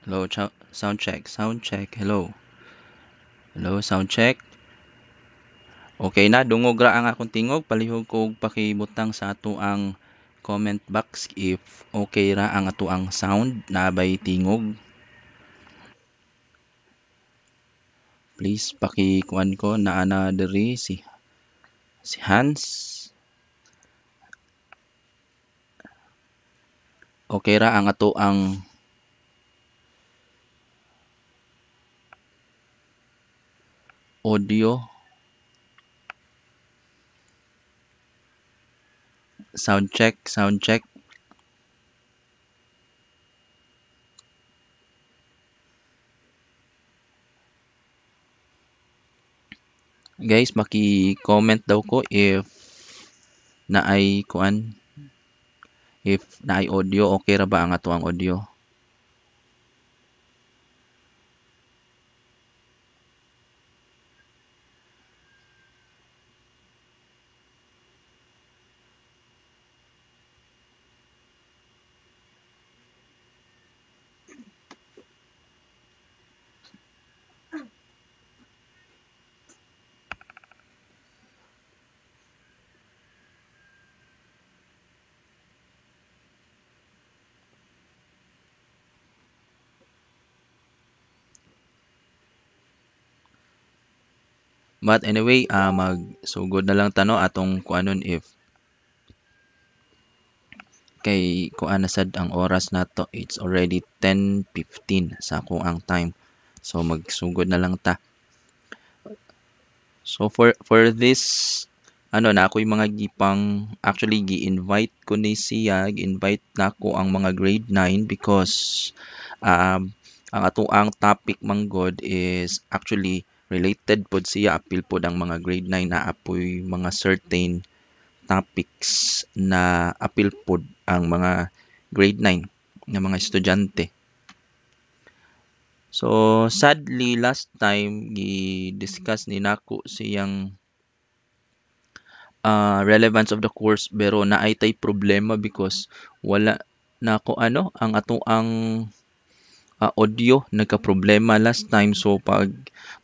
Hello, sound check, sound check. Hello. Hello, sound check. Okay na, dungog ra ang akong tingog. Palihog ko pakibutang sa ato ang comment box if okay ra ang ato ang sound na bay tingog. Please pakikuan ko na ana diri si si Hans. Okay ra ang ato ang audio sound check sound check guys maki-comment daw ko if naay kuan if naay audio okay ra ba ang ato ang audio But anyway, uh, mag-sugod na lang tano atong kuanon if kay kuan sad ang oras nato it's already 10:15 sa ako ang time so mag-sugod na lang ta so for for this ano na ako mga gipang actually gi-invite ko ni siya gi-invite na ako ang mga grade 9 because um, ang ato ang topic manggod is actually related pod siya appeal pod ang mga grade 9 na apoy mga certain topics na appeal pod ang mga grade 9 ng mga estudyante. So sadly last time gi-discuss ni nako siyang uh, relevance of the course pero naay tay problema because wala na ako ano ang atong ang uh, audio nagka-problema last time so pag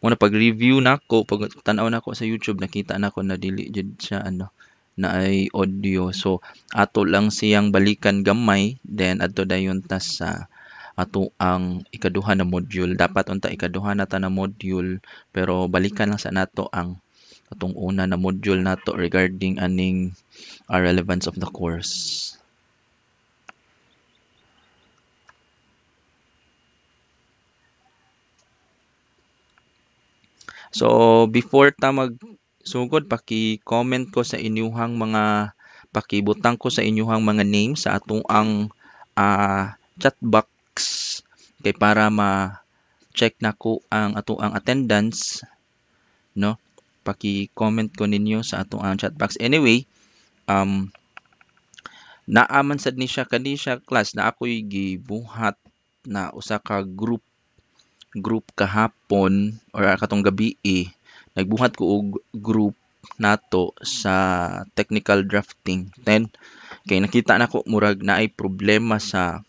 muna pag review nako pag tan-aw nako sa YouTube nakita nako na dili jud siya ano na ay audio so ato lang siyang balikan gamay then adto dayon ta sa ato ang ikaduha na module dapat unta ikaduha na ta na module pero balikan lang sa nato ang atong una na module nato regarding aning uh, relevance of the course So, before ta mag sugod paki-comment ko sa inyuhang mga, pakibutang ko sa inyuhang mga names sa atong ang uh, chat box kay para ma check nako ang atong ang attendance no paki-comment ko ninyo sa atong ang chat box. Anyway, um naaman sad ni siya kani siya class na ako'y gibuhat na usa ka group group kahapon or katong gabi eh, nagbuhat ko og group nato sa technical drafting. Then kay nakita nako murag naay problema sa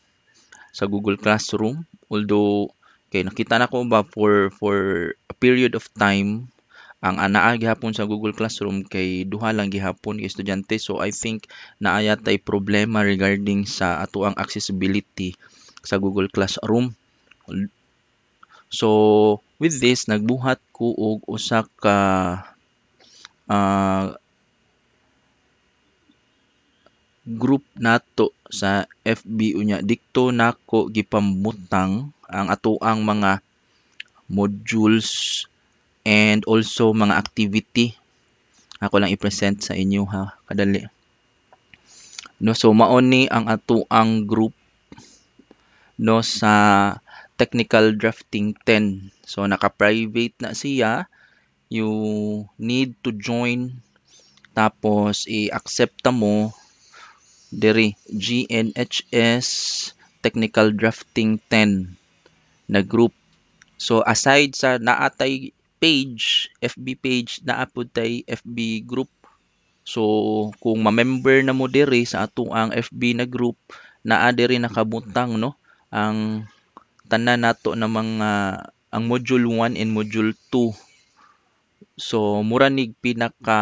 sa Google Classroom although kay nakita nako ba for for a period of time ang anaa gihapon sa Google Classroom kay duha lang gihapon kay estudyante so I think naaya tay problema regarding sa atoang accessibility sa Google Classroom So, with this, nagbuhat ko og usa ka uh, group nato sa FB unya dikto nako gipambutang ang atoang mga modules and also mga activity ako lang i-present sa inyo ha kadali no so mao ni ang atoang group no sa technical drafting 10. So naka-private na siya. You need to join tapos i accepta mo diri GNHS technical drafting 10 na group. So aside sa naatay page, FB page naapod tay FB group. So kung ma-member na mo diri sa ato FB na group naa diri nakabutang no ang tanan nato na mga ang module 1 and module 2 so mura nig pinaka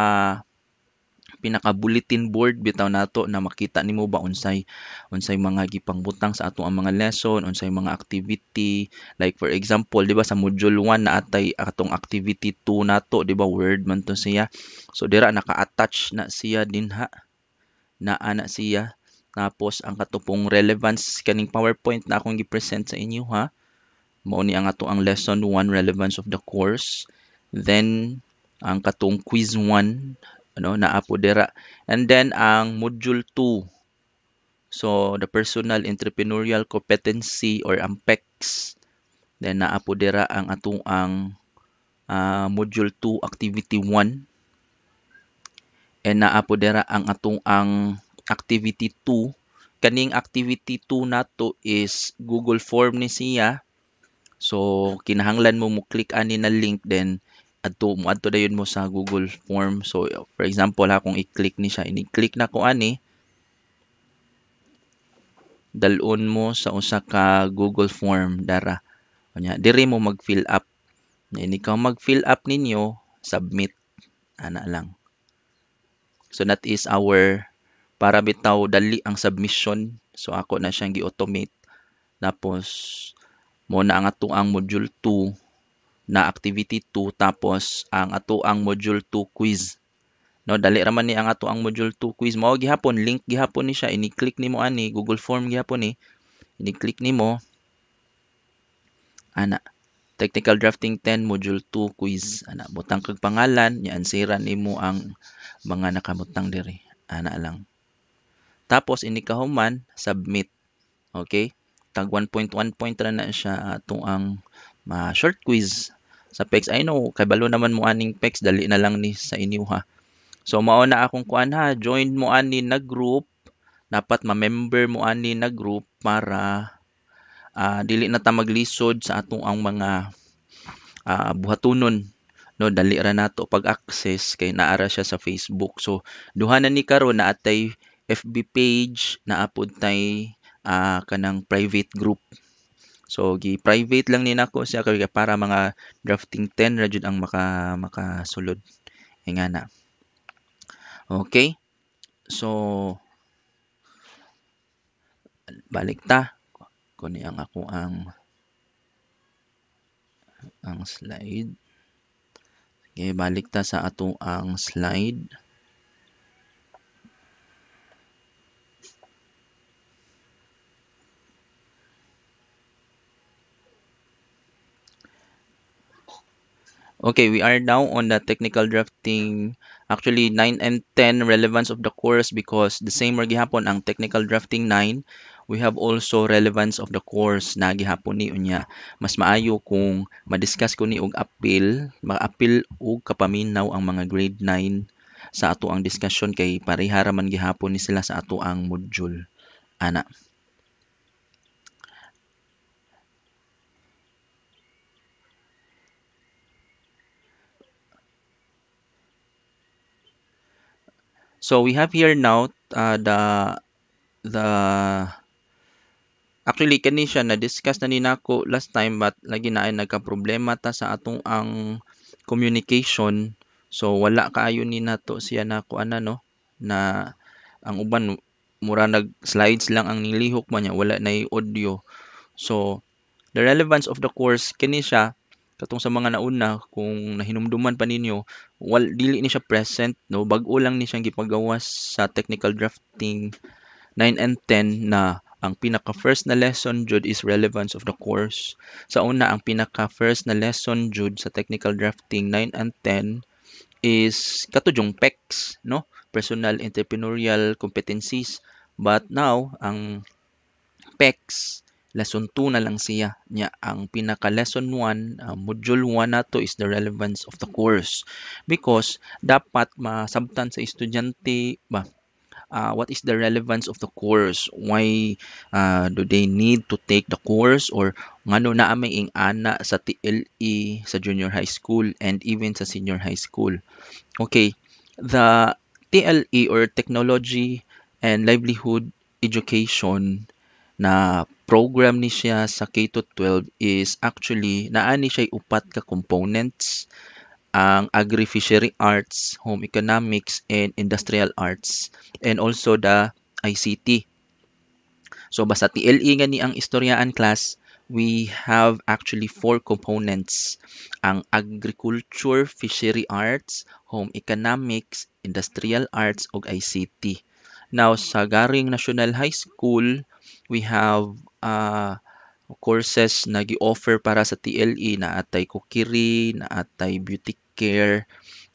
pinaka bulletin board bitaw nato na makita nimo ba unsay unsay mga gipangbutang sa ato ang mga lesson unsay mga activity like for example di ba sa module 1 na atay atong activity 2 nato di ba word man to siya so dira naka-attach na siya dinha naa na siya tapos ang katupong relevance kaning PowerPoint na akong gi-present sa inyo ha. Mao ni ang ato ang lesson 1 relevance of the course. Then ang katong quiz 1 ano na apodera. And then ang module 2. So the personal entrepreneurial competency or PECS. Then na apodera ang atong ang uh, module 2 activity 1 and naapodera ang atong ang activity 2 kaning activity 2 nato is Google form ni siya so kinahanglan mo mo click ani na link then adto mo adto dayon mo sa Google form so for example ha kung i-click ni siya ini-click na ko ani dalon mo sa usa ka Google form dara unya diri mo mag-fill up ini ka mag-fill up ninyo submit ana lang so that is our para bitaw dali ang submission. So ako na siyang gi-automate. Tapos mo na ang ato ang module 2 na activity 2 tapos ang ato ang module 2 quiz. No, dali ra man ni ang ato ang module 2 quiz. Mao gihapon link gihapon ni siya, ini-click nimo ani Google Form gihapon ni. Ini-click nimo ana Technical Drafting 10 Module 2 Quiz. Ana butang kag pangalan, yaan ansiran nimo ang mga nakamutang diri. Ana lang. Tapos inikahuman submit. Okay? Tag 1.1 point ra na siya ah, atong ang ma ah, short quiz sa PEX. I know kay balo naman mo aning PEX dali na lang ni sa inyo ha. So mao na akong kuan ha, join mo ani na group. Dapat ma-member mo ani na group para uh, dili na ta maglisod sa atong ang mga uh, buhatunon no dali ra nato pag access kay naara siya sa Facebook so duha na ni karon na atay FB page na naapod tay uh, kanang private group. So gi-private lang nina ko siya para mga drafting 10 ra ang maka makasulod. Eh, nga na. Okay? So balik ta kuni ang ako ang ang slide. Okay, balik ta sa ato ang slide. Okay, we are now on the technical drafting. Actually, 9 and 10 relevance of the course because the same ra gihapon ang technical drafting 9. We have also relevance of the course na gihapon ni unya. Mas maayo kung ma-discuss ko ni og appeal, ma-appeal og kapaminaw ang mga grade 9 sa ato ang discussion kay parehara man gihapon ni sila sa ato ang module. Ana. So we have here now uh, the the actually kani siya na discuss na ninako last time but lagi na ay nagka-problema ta sa atong ang communication. So wala kaayo ni nato siya na ko ana no na ang uban mura nag slides lang ang nilihok man niya wala na audio. So the relevance of the course kini siya katong sa mga nauna kung nahinumduman pa ninyo wal dili ni siya present no bag-o lang ni siyang gipagawas sa technical drafting 9 and 10 na ang pinaka first na lesson jud is relevance of the course sa una ang pinaka first na lesson jud sa technical drafting 9 and 10 is kato yung PECs no personal entrepreneurial competencies but now ang PECs lesson 2 na lang siya. Nya, ang pinaka lesson 1, uh, module 1 na to is the relevance of the course. Because dapat masabtan sa estudyante ba uh, what is the relevance of the course? Why uh, do they need to take the course or ngano na may ing ana sa TLE sa junior high school and even sa senior high school. Okay, the TLE or technology and livelihood education na program ni siya sa K-12 is actually, naani siya upat ka components ang agri-fishery arts, home economics, and industrial arts, and also the ICT. So, basta TLE nga ni ang istoryaan class, we have actually four components. Ang agriculture, fishery arts, home economics, industrial arts, ug ICT. Now, sa Garing National High School, We have uh, courses na gi-offer para sa TLE na atay kukiri, na atay beauty care,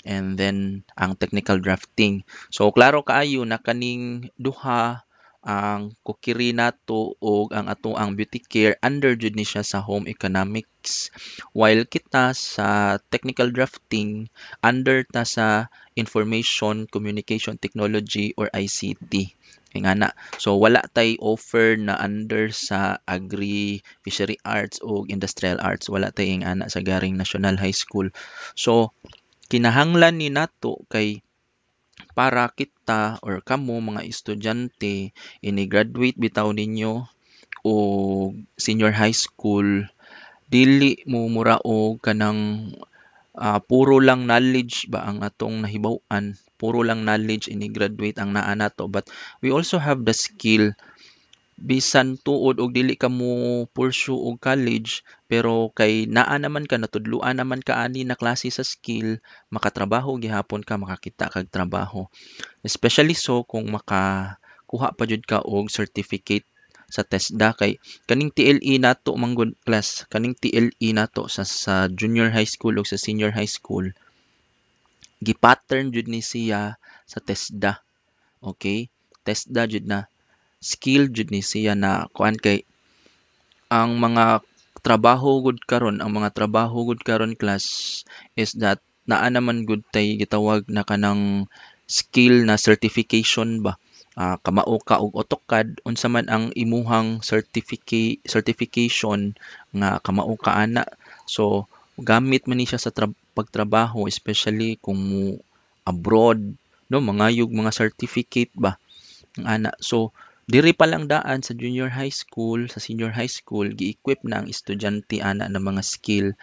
and then ang technical drafting. So klaro kaayo na kaning duha ang kukiri nato o ang ato ang beauty care under jud ni siya sa home economics while kita sa technical drafting under ta sa information communication technology or ICT ingana so wala tay offer na under sa agri fishery arts o industrial arts wala tay ingana sa garing national high school so kinahanglan ni nato kay para kita or kamo mga estudyante ini-graduate bitaw ninyo o senior high school dili mo muraog kanang uh, puro lang knowledge ba ang atong nahibaw-an puro lang knowledge ini-graduate ang naa nato but we also have the skill bisan tuod og dili ka mo pursue og college pero kay naa naman ka natudluan naman ka ani na klase sa skill makatrabaho gihapon ka makakita kag trabaho especially so kung maka kuha pa jud ka og certificate sa TESDA kay kaning TLE nato manggod class kaning TLE nato sa sa junior high school o sa senior high school gi-pattern jud ni siya sa testda. Okay? Testda jud na skill jud ni siya na kuan kay ang mga trabaho gud karon ang mga trabaho gud karon class is that naa naman gud tay gitawag na kanang skill na certification ba uh, kamao ka og AutoCAD unsa man ang imuhang certificate certification nga kamao ka ana so gamit man ni siya sa pagtrabaho especially kung abroad no mga yug mga certificate ba ang ana so diri pa lang daan sa junior high school sa senior high school gi-equip na ang estudyante ana ng mga skill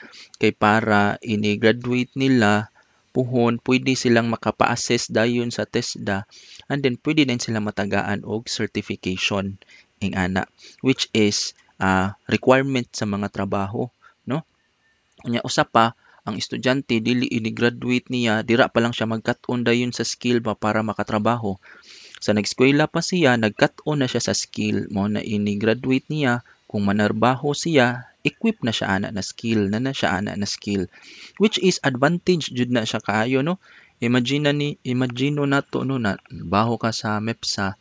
kay para ini-graduate nila puhon pwede silang makapa-assess dayon sa TESDA and then pwede din sila matagaan og certification ing ana which is uh, requirement sa mga trabaho no nya usapa ang estudyante dili ini-graduate niya dira pa lang siya magkat-on dayon sa skill ba para makatrabaho sa nagskwela pa siya nagkat-on na siya sa skill mo na ini-graduate niya kung manarbaho siya equip na siya ana na skill na na siya ana na skill which is advantage jud na siya kaayo no imagine ni imagine na to no na baho ka sa MEPSA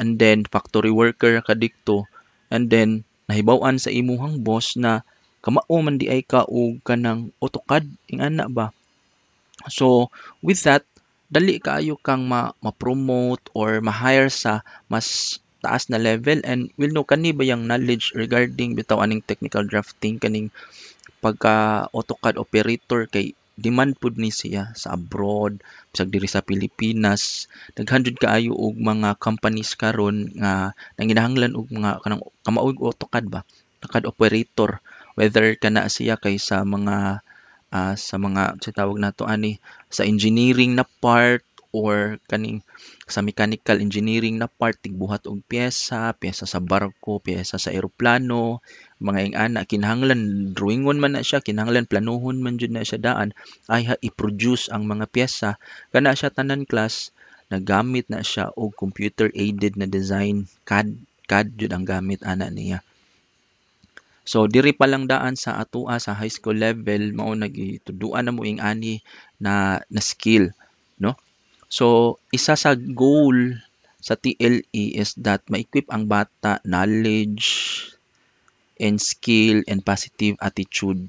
and then factory worker ka dikto and then nahibaw-an sa imuhang boss na kamao man di ay ka og kanang AutoCAD ing ana ba so with that dali kaayo kang ma, ma-promote or ma-hire sa mas taas na level and will know kani ba yung knowledge regarding bitaw aning technical drafting kaning pagka AutoCAD operator kay demand pud ni siya sa abroad bisag diri sa Pilipinas naghandod kaayo og mga companies karon nga nanginahanglan og mga kanang kamaog AutoCAD ba AutoCAD operator whether kana siya kay sa mga uh, sa mga si tawag nato ani sa engineering na part or kaning sa mechanical engineering na part tigbuhat og piyesa, piyesa sa barko, piyesa sa eroplano, mga ingana kinahanglan drawingon man na siya, kinahanglan planuhon man jud na siya daan ay i-produce ang mga piyesa kana siya tanan class nagamit na siya og computer aided na design CAD CAD jud ang gamit ana niya So diri pa lang daan sa atua sa high school level mao nagituduan na mo ing ani na na skill, no? So isa sa goal sa TLE is that ma-equip ang bata knowledge and skill and positive attitude.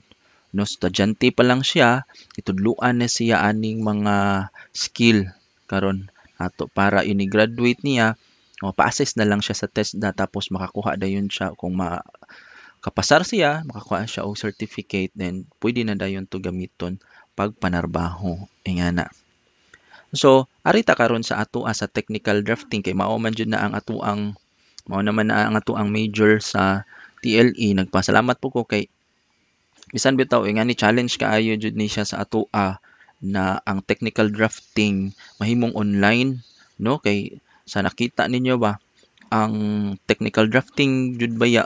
No, estudyante pa lang siya, itudluan na siya aning mga skill karon ato para ini-graduate niya o pa-assess na lang siya sa test na tapos makakuha dayon siya kung ma kapasar siya, makakuha siya og certificate, then pwede na dayon to gamiton pag panarbaho. Nga na. So, arita karon sa atua ah, sa technical drafting kay mao man jud na ang atuang mao naman na ang atuang major sa TLE. Nagpasalamat po ko kay bisan bitaw nga ni challenge kaayo jud ni siya sa atua ah, na ang technical drafting mahimong online no kay sa nakita ninyo ba ang technical drafting jud baya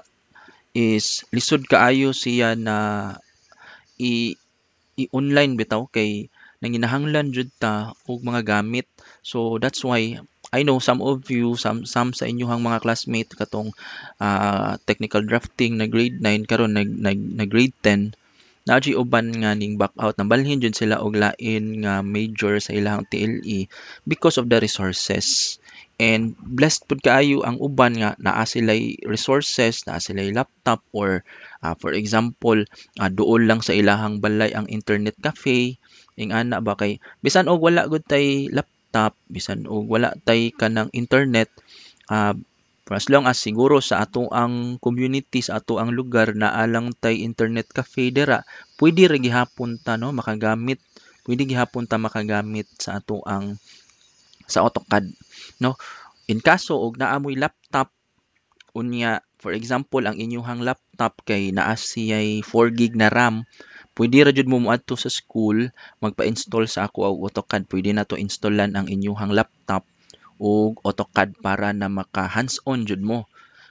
is lisod kaayo siya na i, i online bitaw kay nanginahanglan jud ta og mga gamit. So that's why I know some of you, some some sa inyong mga classmate katong uh, technical drafting na grade 9 karon nag, nag, nag grade 10 Naji uban nga ning back out na balhin jud sila og lain nga major sa ilang TLE because of the resources. And blessed pud kaayo ang uban nga naa silay resources, naa silay laptop or uh, for example, uh, duol lang sa ilahang balay ang internet cafe ing ana ba kay bisan og wala gud tay laptop, bisan og wala tay kanang internet uh, as long as siguro sa ato ang community sa ato ang lugar na alang tay internet cafe dira pwede ra gihapon ta no makagamit pwede gihapon ta makagamit sa ato ang sa AutoCAD no in kaso og naamoy laptop unya for example ang inyuhang laptop kay naa siyay 4 gig na RAM pwede ra jud mo muadto sa school magpa-install sa ako og AutoCAD pwede na to installan ang inyuhang laptop og AutoCAD para na maka hands-on jud mo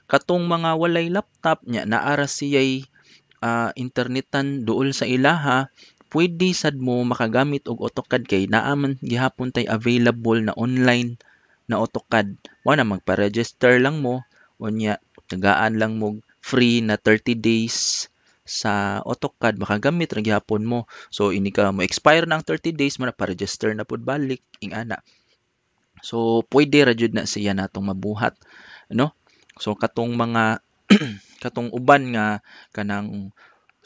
katong mga walay laptop nya naa ra siya uh, internetan duol sa ilaha pwede sad mo makagamit og AutoCAD kay naa man gihapon tay available na online na AutoCAD. Mao na magpa-register lang mo unya tagaan lang mo free na 30 days sa AutoCAD makagamit ra gihapon mo. So ini ka mo expire na ang 30 days mo na pa-register na pud balik ing ana. So pwede ra jud na siya natong mabuhat, no? So katong mga katong uban nga kanang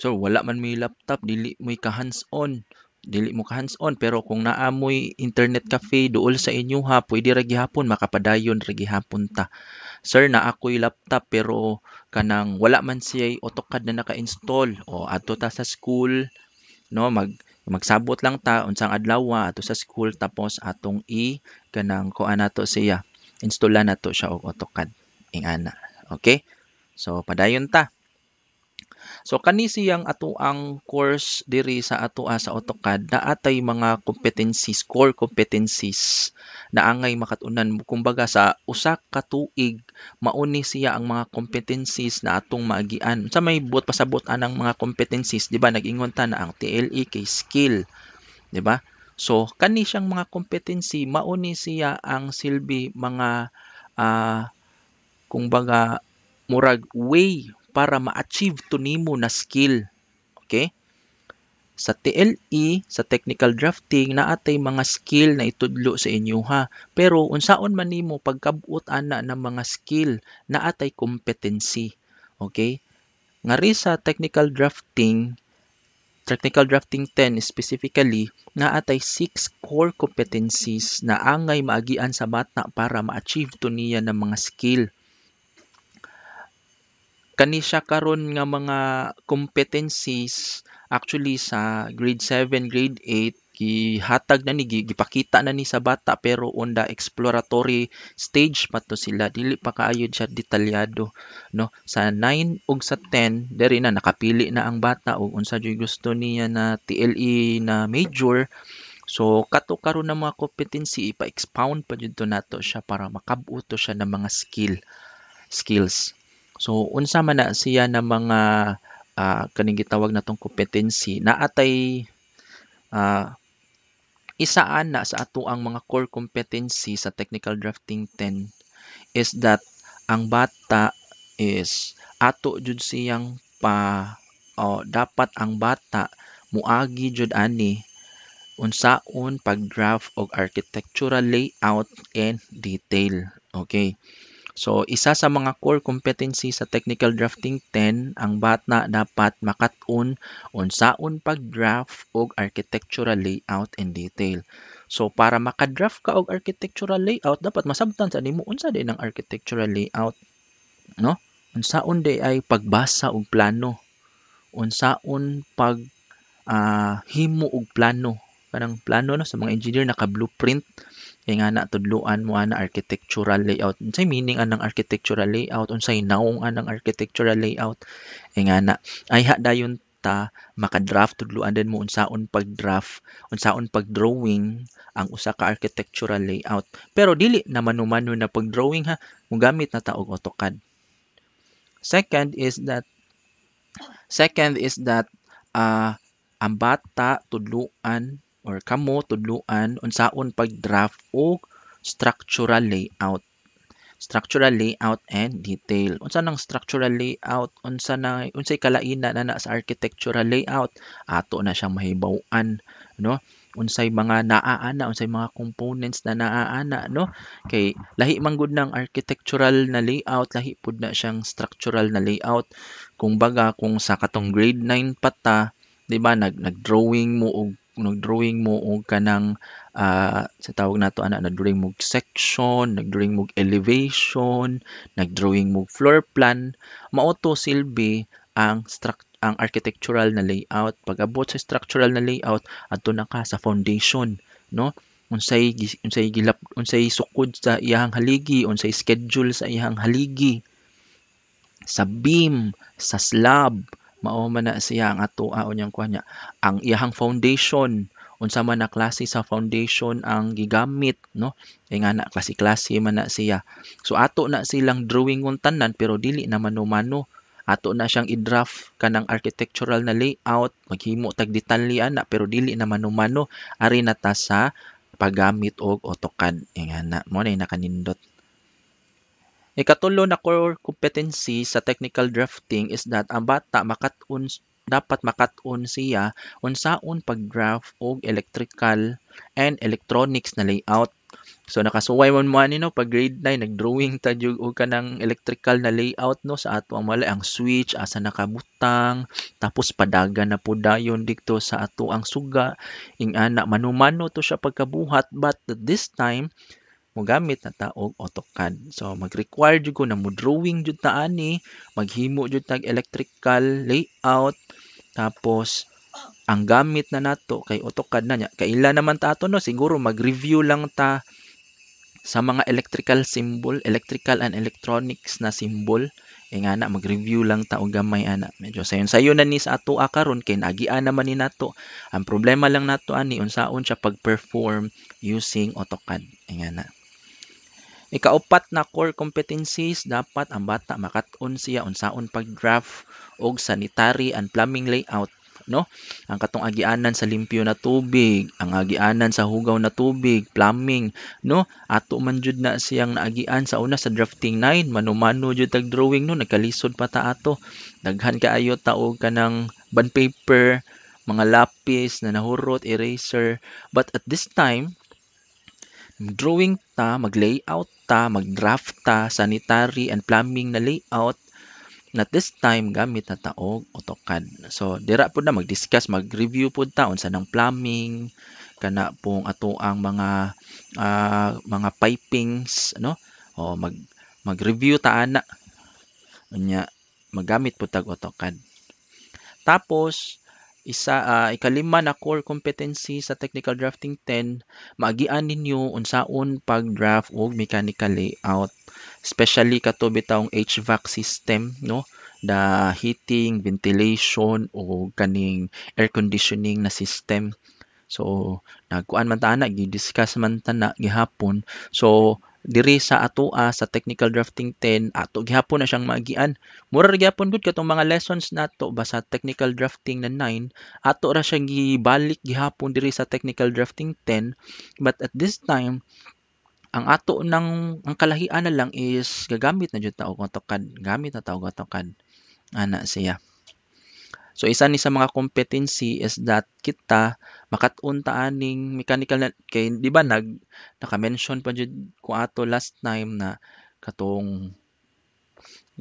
So wala man may laptop, dili mo ka hands-on dili mo ka hands-on pero kung naa mo'y internet cafe duol sa inyo ha pwede ra gihapon makapadayon ra gihapon ta sir naa ko'y laptop pero kanang wala man siya AutoCAD na naka-install o ato ta sa school no mag magsabot lang ta unsang adlaw ato sa school tapos atong i kanang kuan nato siya installan nato siya og AutoCAD ing ana okay so padayon ta So kani siyang ato ang course diri sa ato sa AutoCAD na atay mga competencies, core competencies na angay makatunan. Kumbaga sa usak ka tuig mauni siya ang mga competencies na atong maagian. Sa may buot pasabot anang mga competencies, di ba? nagingon ta na ang TLE kay skill, di ba? So kani siyang mga competency mauni siya ang silbi mga uh, kumbaga murag way para ma-achieve to nimo na skill. Okay? Sa TLE, sa technical drafting, naatay mga skill na itudlo sa inyo ha. Pero unsaon man nimo pagkabut ana ng mga skill, naatay competency. Okay? Nga sa technical drafting, technical drafting 10 specifically, naatay 6 core competencies na angay maagian sa bata para ma-achieve to niya ng mga skill kani siya karon nga mga competencies actually sa grade 7, grade 8 gihatag na ni gipakita na ni sa bata pero on the exploratory stage pa to sila dili pa kaayod siya detalyado no sa 9 ug sa 10 diri na nakapili na ang bata og unsa jud gusto niya na TLE na major So kato karon ng mga competency ipa-expound pa jud nato siya para makabot to siya ng mga skill skills So unsa man na siya na mga uh, kaning gitawag natong competency naatay uh, ah, isa ana sa ato ang mga core competency sa technical drafting 10 is that ang bata is ato jud siyang pa o oh, dapat ang bata muagi jud ani unsaon pag-draft og architectural layout and detail okay So, isa sa mga core competency sa Technical Drafting 10, ang bata dapat makatun un unsaon pag-draft og architectural layout in detail. So, para makadraft ka og architectural layout, dapat masabtan sa nimo unsa din ang architectural layout, no? Unsa unde ay pagbasa og plano. Unsaon pag uh, himo og plano kanang plano no sa mga engineer naka blueprint kay nga ah, na tudluan mo ana architectural layout unsay meaning anang ah, architectural layout unsay naong anang ah, architectural layout kay nga na ay ha dayon ta makadraft tudluan din mo unsaon pagdraft unsaon pagdrawing ang usa ka architectural layout pero dili na manumano na pagdrawing ha mo gamit na ta og AutoCAD second is that second is that uh, ang bata tudluan or kamo tudluan unsaon pag-draft o structural layout structural layout and detail unsa nang structural layout unsa na unsay kalainan na sa architectural layout ato na siyang mahibaw-an no unsay mga naaana unsay mga components na naaana no kay lahi man gud nang architectural na layout lahi pud na siyang structural na layout kung baga kung sa katong grade 9 pa ta di ba nag nag-drawing mo og nagdrawing mo og kanang uh, ah, sa tawag nato ana nagdrawing mo section, nagdrawing mo elevation, nagdrawing mo floor plan, mao silbi ang structure ang architectural na layout pag-abot sa structural na layout adto na ka sa foundation no unsay unsay gilap unsay sukod sa iyang haligi unsay schedule sa iyang haligi sa beam sa slab mao man na siya ang atoa unyang kuan niya ang iyahang foundation unsa man na klase sa foundation ang gigamit no kay eh nga na klase-klase man na siya so ato na silang drawing kung tanan pero dili na mano-mano ato na siyang i-draft kanang architectural na layout maghimo tag detalye na pero dili na mano-mano ari na ta sa paggamit og AutoCAD ingana eh mo na kanindot. Ikatulo na core competency sa technical drafting is that ang bata makatun dapat makatun siya unsaon pag-draft og electrical and electronics na layout. So nakasuway man mo ani no pag grade 9 nagdrawing ta jud og kanang electrical na layout no sa ato ang mali ang switch asa nakabutang tapos padagan na pud dayon dikto sa ato ang suga ing ana manumano to siya pagkabuhat but this time mo gamit na taog AutoCAD. So mag-require jud ko na mo drawing jud ta ani, maghimo jud tag electrical layout tapos ang gamit na nato kay AutoCAD na niya. Kailan naman ta ato no siguro mag-review lang ta sa mga electrical symbol, electrical and electronics na symbol, e nga na mag-review lang ta og gamay ana. Medyo sayon sayo na ni sa ato ah, karon kay nagian naman ni nato. Ang problema lang nato ani unsaon siya pag-perform using AutoCAD. E nga na. Ikaupat na core competencies dapat ang bata makat siya unsaon pag-draft og sanitary and plumbing layout no ang katong agianan sa limpyo na tubig ang agianan sa hugaw na tubig plumbing no ato man jud na siyang naagian sa una sa drafting 9 manumano jud tag drawing no nagkalisod pa ta ato daghan kaayo ta ka kanang bond paper mga lapis na nahurot eraser but at this time drawing ta, mag-layout ta, mag-draft ta, sanitary and plumbing na layout na this time gamit na taog AutoCAD. So dira pud na mag-discuss, mag-review pud taon sa ng plumbing kana pong ato ang mga uh, mga pipings ano? o mag mag-review ta ana unya magamit pud tag AutoCAD. Tapos isa uh, ikalima na core competency sa technical drafting 10 maagian ninyo unsaon pag-draft og mechanical layout especially kato bitaw HVAC system no the heating ventilation o kaning air conditioning na system So, nagkuan man ta na gi-discuss man ta tana gihapon. So, diri sa atoa ah, sa Technical Drafting 10 ato gihapon na siyang magian mura ra gyapon gud katong mga lessons nato ba sa Technical Drafting na 9 ato ra siyang gibalik gihapon diri sa Technical Drafting 10 but at this time ang ato nang ang kalahian na lang is gagamit na jud ta og gamit na ta og ana siya So isa ni sa mga competency is that kita makat-on aning mechanical na, kay di ba nag naka-mention pa jud ko ato last time na katong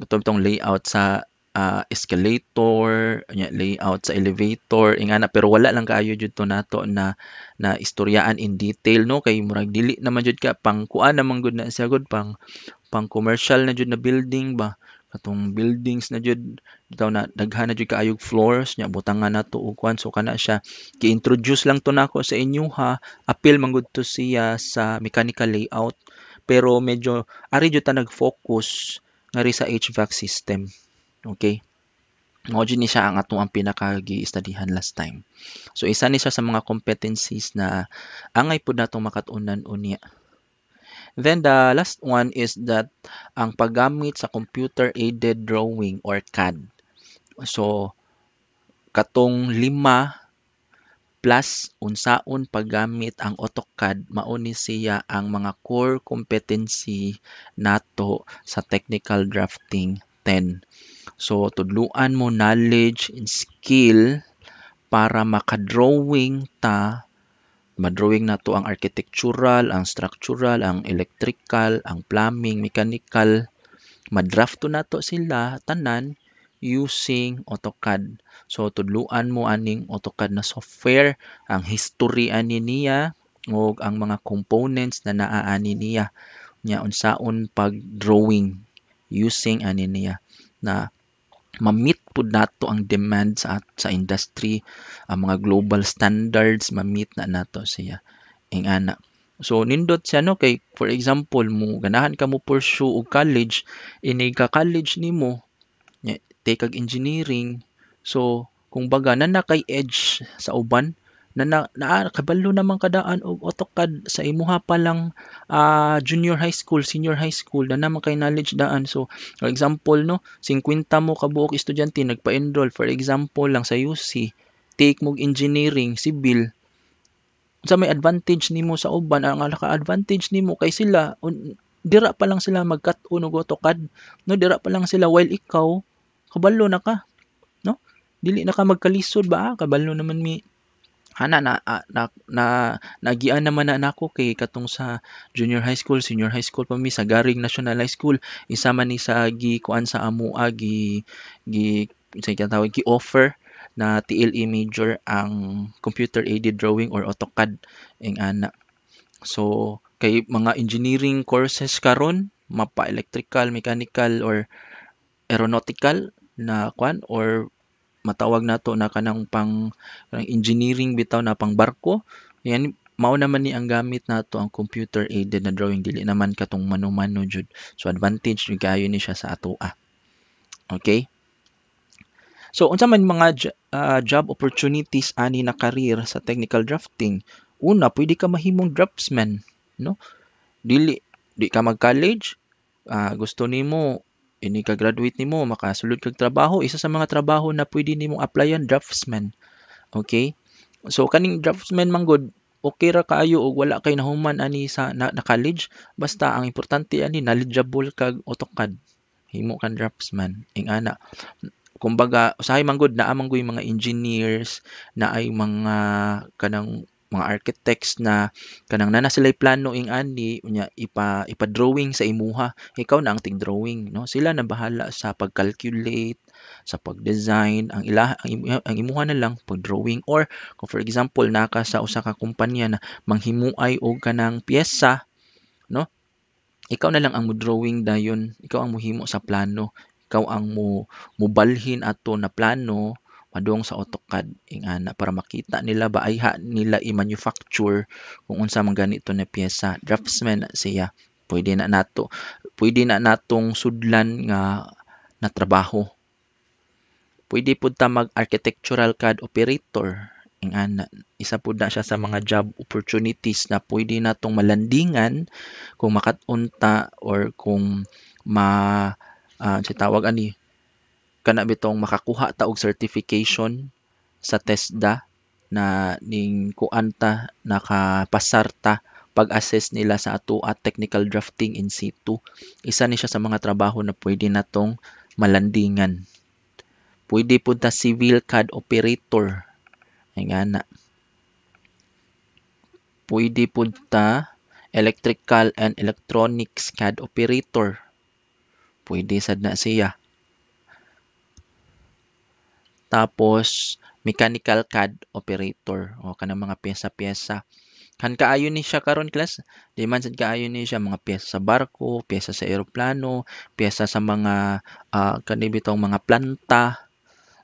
katong tong layout sa uh, escalator, layout sa elevator, ingana pero wala lang kaayo jud to nato na na istoryaan in detail no kay murag dili naman jud ka pang kuan naman gud na siya gud pang pang commercial na jud na building ba atong buildings na jud daw na daghan na jud kaayog floors nya butangan na to og kwan so kana siya gi-introduce lang to nako sa inyo ha apil man to siya sa mechanical layout pero medyo ari jud ta nag-focus nga sa HVAC system okay mao ni siya ang atong ang pinaka gi-studyhan last time so isa ni siya sa mga competencies na angay pud natong makatunan unya Then the last one is that ang paggamit sa computer aided drawing or CAD. So katong lima plus unsaon paggamit ang AutoCAD mauni siya ang mga core competency nato sa technical drafting 10. So tudluan mo knowledge and skill para makadrawing ta madrawing na to ang architectural, ang structural, ang electrical, ang plumbing, mechanical. Madraft to nato sila tanan using AutoCAD. So tudluan mo aning AutoCAD na software, ang history ani niya ug ang mga components na naaani niya nya unsaon pag drawing using ani niya na ma-meet pud nato ang demand sa sa industry ang mga global standards ma-meet na nato siya ing ana so nindot siya no kay for example mo ganahan ka mo pursue og college ini ka college nimo take ag engineering so kung baga na na kay edge sa uban na, na, na ah, kabalo naman kadaan og AutoCAD sa imuha pa lang uh, junior high school, senior high school na naman kay knowledge daan. So, for example no, 50 mo kabuok estudyante nagpa-enroll for example lang sa UC, take mo engineering, civil, sa may advantage nimo sa uban ang alaka advantage nimo kay sila un, dira pa lang sila magkat uno gotokad no dira pa lang sila while ikaw kabalo na ka no dili na ka magkalisod ba ah, kabalo naman mi ana na na, na nagian naman na anak ko kay katong sa junior high school senior high school pa mi sa garing national high school Isama ni sa gi kuan sa amoa gi gi sa tawag gi offer na TLE major ang computer aided drawing or AutoCAD ing ana so kay mga engineering courses karon mapa electrical mechanical or aeronautical na kwan or matawag nato na kanang pang kanang engineering bitaw na pang barko yan mao naman ni ang gamit nato ang computer aided na drawing dili naman katong manumano jud so advantage ni kayo ni siya sa atoa ah. okay So, unsa man mga uh, job opportunities ani na career sa technical drafting? Una, pwede ka mahimong draftsman, no? Dili di ka mag-college, uh, gusto nimo ini ka graduate nimo makasulod kag trabaho isa sa mga trabaho na pwede nimong applyan draftsman okay so kaning draftsman man gud okay ra kaayo og wala kay nahuman ani sa na, na college basta ang importante ani knowledgeable kag AutoCAD himo kan draftsman ing ana kumbaga usahay man gud naa man mga engineers na ay mga kanang mga architects na kanang nana sila plano ing ani unya ipa ipa-drawing sa imuha ikaw na ang ting drawing no sila na bahala sa pagcalculate sa pagdesign ang ila ang, imuha, ang imuha na lang pag-drawing or kung for example naka sa usa ka kumpanya na manghimuay og kanang piyesa no ikaw na lang ang mo drawing dayon ikaw ang muhimo sa plano ikaw ang mo mubalhin ato na plano madung sa AutoCAD ing ana para makita nila ba ayha nila i-manufacture kung unsa man ganito na piyesa draftsman siya pwede na nato pwede na natong sudlan nga na trabaho pwede pud ta mag architectural CAD operator ing ana isa pud na siya sa mga job opportunities na pwede natong malandingan kung makatunta or kung ma uh, ah, si tawag ani kana bitong makakuha ta og certification sa TESDA na ning kuanta nakapasar ta pag-assess nila sa ato at technical drafting in situ. Isa ni siya sa mga trabaho na pwede natong malandingan. Pwede po ta civil CAD operator. Ay nga na. Pwede po ta electrical and electronics CAD operator. Pwede sad na siya. Tapos mechanical CAD operator o kanang mga piyesa-piyesa. Kan kaayo ni siya karon class, di man kaayo ni siya mga piyesa sa barko, piyesa sa eroplano, piyesa sa mga uh, kanibitong mga planta.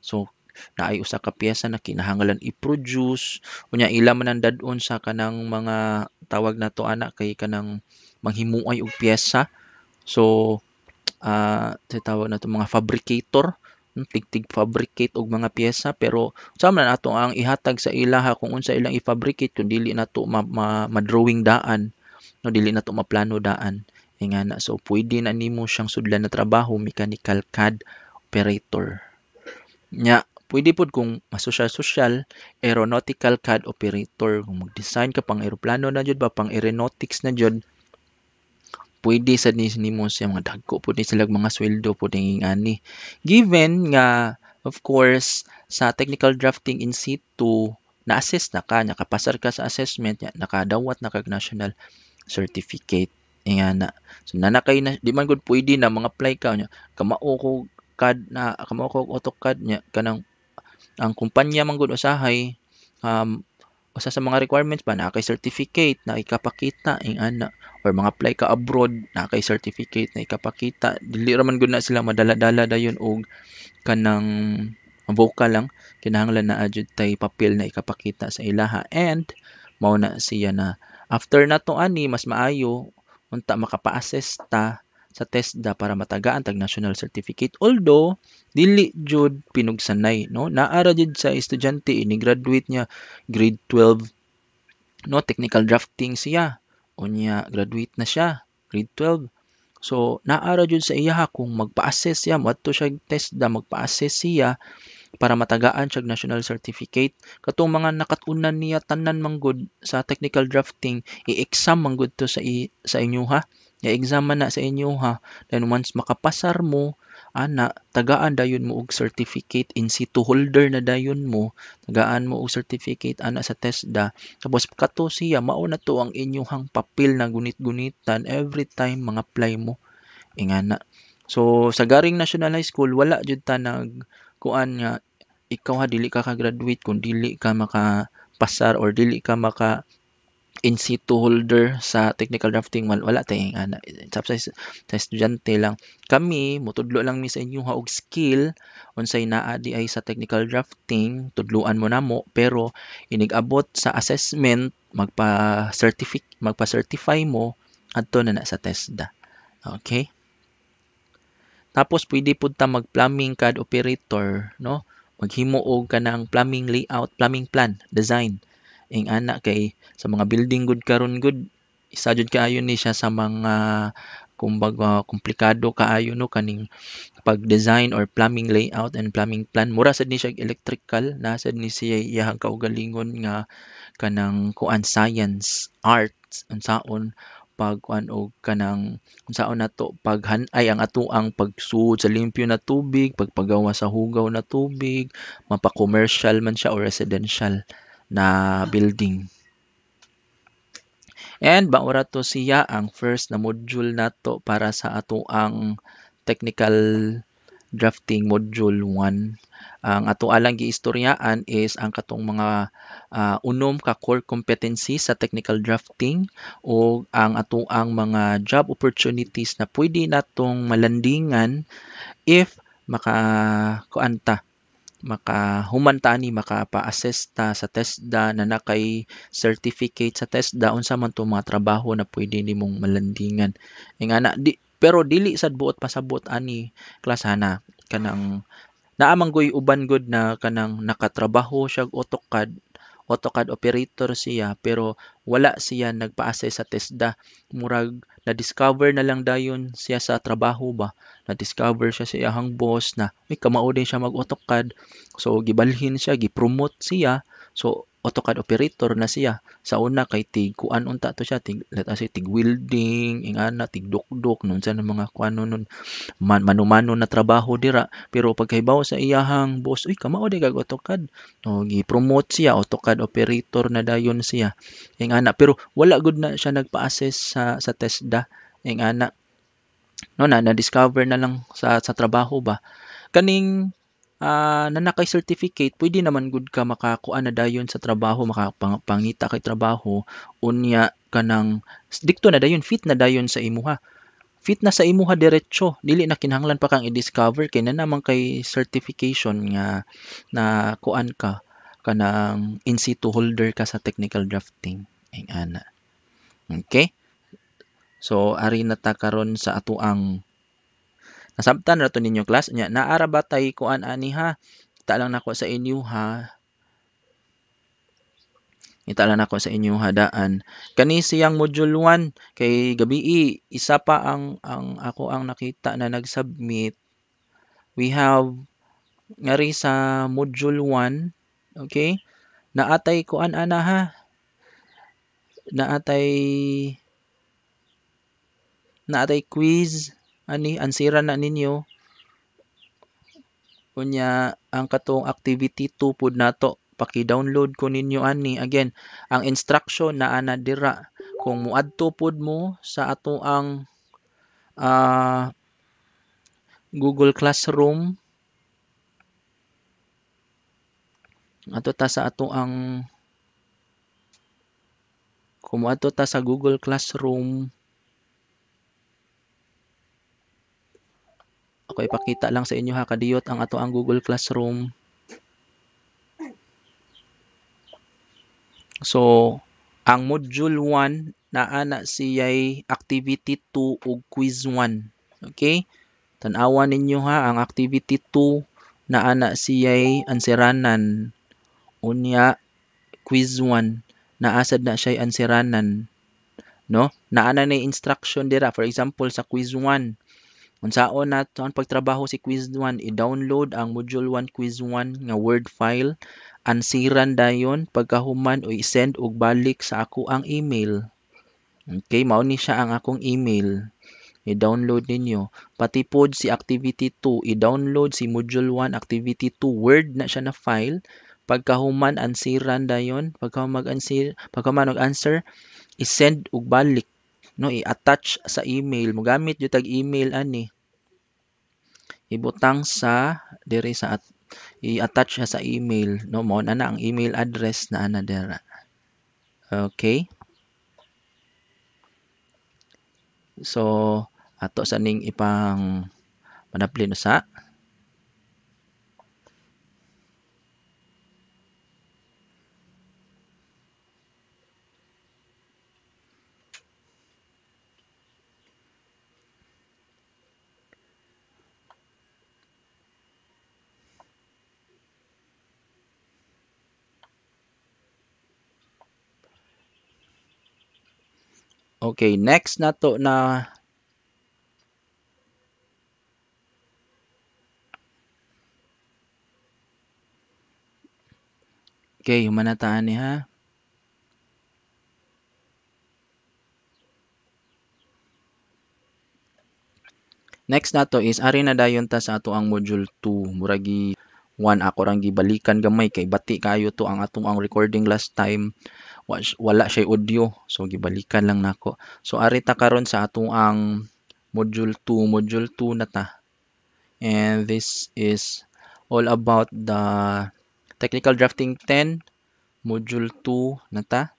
So naay usa ka piyesa na kinahanglan i-produce unya ila man ang dad-on sa kanang mga tawag na to ana kay kanang manghimuay og piyesa. So uh, tawag na to mga fabricator Hmm, tigtig fabricate og mga piyesa pero sama na ato ang ihatag sa ilaha kung unsa ilang i-fabricate kun dili nato ma, ma, ma-drawing daan no dili nato maplano daan e nga na so pwede na nimo siyang sudlan na trabaho mechanical CAD operator nya pwede pud kung masosyal social aeronautical CAD operator kung mag-design ka pang eroplano na jud ba pang aeronautics na jud pwede sad ni nimo siya mga dagko pud ni sila mga sweldo pud ni ani given nga of course sa technical drafting in situ na-assess na ka nakapasar ka sa assessment nakadawat na kag national certificate nga na so nana kay na di man gud pwede na mga apply ka nya kamao ko kad na kamao ko AutoCAD nya kanang ang kumpanya man gud usahay um, usa sa mga requirements ba na certificate na ikapakita ing ana or mga apply ka abroad na kay certificate na ikapakita dili ra man gud na sila madala-dala dayon og kanang vocal lang kinahanglan na adyud tay papel na ikapakita sa ilaha and mao na siya na after nato ani mas maayo unta makapa-assess ta sa TESDA para mataga ang tag-national certificate. Although, dili jud pinugsanay, no? Naara jud sa estudyante ini graduate niya grade 12 no technical drafting siya. Unya graduate na siya, grade 12. So, naara jud sa iya kung magpa-assess siya, madto siya TESDA magpa-assess siya para matagaan siya national certificate. Katong mga nakatunan niya tanan manggod sa technical drafting, i-exam manggod to sa, i- sa inyo ha ya exam man na sa inyo ha then once makapasar mo ana tagaan dayon mo og certificate in situ holder na dayon mo tagaan mo og certificate ana sa TESDA tapos kato siya mao na to ang inyong papel na gunit-gunitan every time mga apply mo ingana eh so sa garing national high school wala jud ta nag kuan nga ikaw ha dili ka ka graduate kun dili ka maka pasar or dili ka maka in situ holder sa technical drafting man wala tayong ana ah, sa, sa, sa estudyante lang kami mutudlo lang mi sa inyo haog skill unsay naa di ay sa technical drafting tudluan mo namo pero inigabot sa assessment magpa certify magpa certify mo adto na na sa TESDA okay tapos pwede pud ta mag plumbing cad operator no maghimo og kanang plumbing layout plumbing plan design ing ana kay sa mga building good karon good isa jud kaayo ni siya sa mga kumbaga komplikado kaayo no kaning pag-design or plumbing layout and plumbing plan mura sad ni siya electrical na sad ni siya iyahang kaugalingon nga kanang kuan science arts unsaon pag kuan og kanang unsaon nato pag han ay ang atuang pagsuot sa limpyo na tubig pagpagawa sa hugaw na tubig mapa commercial man siya or residential na building. And maura to siya ang first na module nato para sa ato ang technical drafting module 1. Ang ato alang giistoryaan is ang katong mga uh, unom ka core competency sa technical drafting o ang ato ang mga job opportunities na pwede natong malandingan if maka kuanta makahumanta ni makapa-assess ta sa TESDA na nakay certificate sa TESDA unsa man to mga trabaho na pwede nimong malandingan ing eh ana di pero dili sad buot pasabot ani klasana kanang naamang goy uban gud na kanang nakatrabaho siya og AutoCAD AutoCAD operator siya pero wala siya nagpa-assess sa TESDA. Murag na-discover na lang dayon siya sa trabaho ba. Na-discover siya siya hang boss na may kamao din siya mag AutoCAD. So gibalhin siya, gipromote siya. So AutoCAD operator na siya sa una kay tig kuan unta to siya tig let us say tig welding ingana tig dukduk nun sa mga kuan nun man, manumano na trabaho dira pero pagkaibaw sa iyahang boss uy kamao di kag AutoCAD no gi-promote siya AutoCAD operator na dayon siya ingana pero wala gud na siya nagpa-assess sa sa TESDA ingana no na na discover na lang sa sa trabaho ba kaning uh, na nakay-certificate, pwede naman good ka makakuan na dayon sa trabaho, makapangita kay trabaho, unya ka ng, dikto na dayon, fit na dayon sa imuha. Fit na sa imuha diretso, dili na kinahanglan pa kang i-discover kay na naman kay certification nga na kuan ka kanang in situ holder ka sa technical drafting. Ang ana. Okay? So, ari na ta karon sa ato ang Nasabtan rato ninyo class nya naara batay kuan ani ha. ta lang nako sa inyo ha. Ita lang nako sa inyo hadaan. Kani siyang module 1 kay gabi isa pa ang ang ako ang nakita na nag-submit. We have ngari sa module 1, okay? Naatay kuan ana ha. Naatay naatay quiz ani ansira na ninyo kunya ang katong activity 2 pud nato paki-download ko ninyo ani again ang instruction na ana dira kung muadto pud mo sa ato ang uh, Google Classroom ato ta sa ato ang kumuadto ta sa Google Classroom ko ipakita lang sa inyo ha kadiyot ang ato ang Google Classroom. So, ang module 1 naa na siyay activity 2 ug quiz 1. Okay? Tan-awan ninyo ha ang activity 2 naa na siyay anseranan. Unya quiz 1 naasad na siyay anseranan. No? Naa na ni instruction dira. For example, sa quiz 1, Unsaon nato ang pagtrabaho si Quiz 1, i-download ang Module 1 Quiz 1 nga Word file, ansiran dayon pagkahuman o i-send og balik sa ako ang email. Okay, mao ni siya ang akong email. I-download ninyo. Pati pod si Activity 2, i-download si Module 1 Activity 2 Word na siya na file. Pagkahuman ansiran dayon, pagka mag-answer, pagka mag-answer, i-send og balik no i-attach sa email mo gamit yung tag email ani ibutang sa diri sa at, i-attach sa email no mo na, na ang email address na ana dera okay so ato sa ning ipang manapli no sa Okay, next na to na Okay, humanataan ni ha. Next na to is ari na dayon ta sa ato ang module 2 muragi 1 ako rang gibalikan gamay kay bati kayo to ang atong ang recording last time wala siya audio so gibalikan lang nako so ari ta karon sa atong ang module 2 module 2 na ta and this is all about the technical drafting 10 module 2 na ta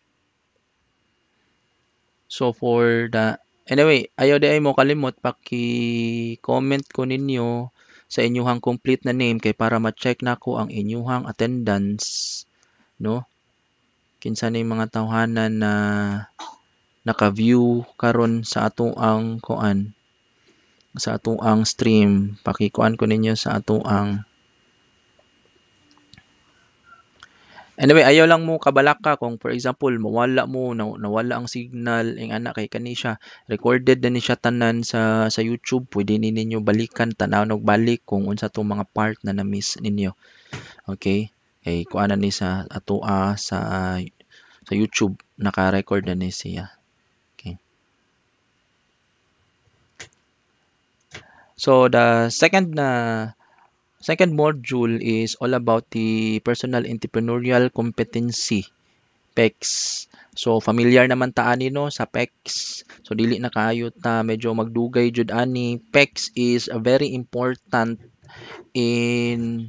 so for the anyway ayaw di ay mo kalimot paki comment ko ninyo sa inyuhang complete na name kay para ma-check nako ang inyuhang attendance no kinsa ni mga tawhanan na naka-view karon sa ato ang kuan sa ato ang stream paki-kuan ko ninyo sa ato ang Anyway, ayaw lang mo kabalaka kung for example, mawala mo, nawala ang signal, ing anak kay kani recorded na ni siya tanan sa sa YouTube, pwede ni ninyo balikan, tanaw og balik kung unsa tong mga part na na-miss ninyo. Okay? kay eh, kuana ni sa atoa ah, sa sa YouTube naka-record na ni siya. Okay. So the second na second module is all about the personal entrepreneurial competency PECS. So familiar naman ta ani no sa PECS. So dili na kayo ta medyo magdugay jud ani. PECS is a very important in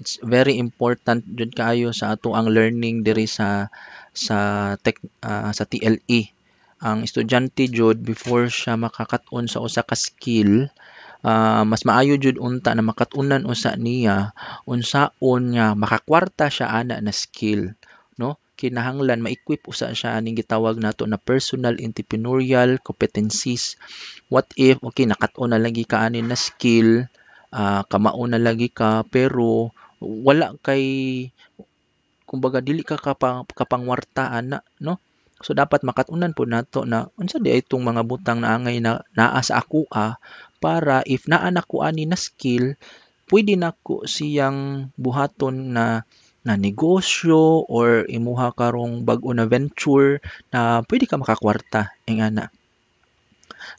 it's very important jud kaayo sa ato ang learning diri sa sa tech, uh, sa TLE ang estudyante jud before siya makakaton sa usa ka skill uh, mas maayo jud unta na makatunan usa niya unsaon nga makakwarta siya ana na skill no kinahanglan ma-equip usa siya aning gitawag nato na personal entrepreneurial competencies. What if okay nakat-on na lagi ka anin na skill, uh, ah, kamao na lagi ka pero wala kay kumbaga dili ka kapang, kapangwartaan na no so dapat makatunan po nato na unsa di itong mga butang na angay na naa sa akoa ah, para if naa na ko ani na skill pwede nako siyang buhaton na na negosyo or imuha karong bag-o na venture na pwede ka makakwarta ingana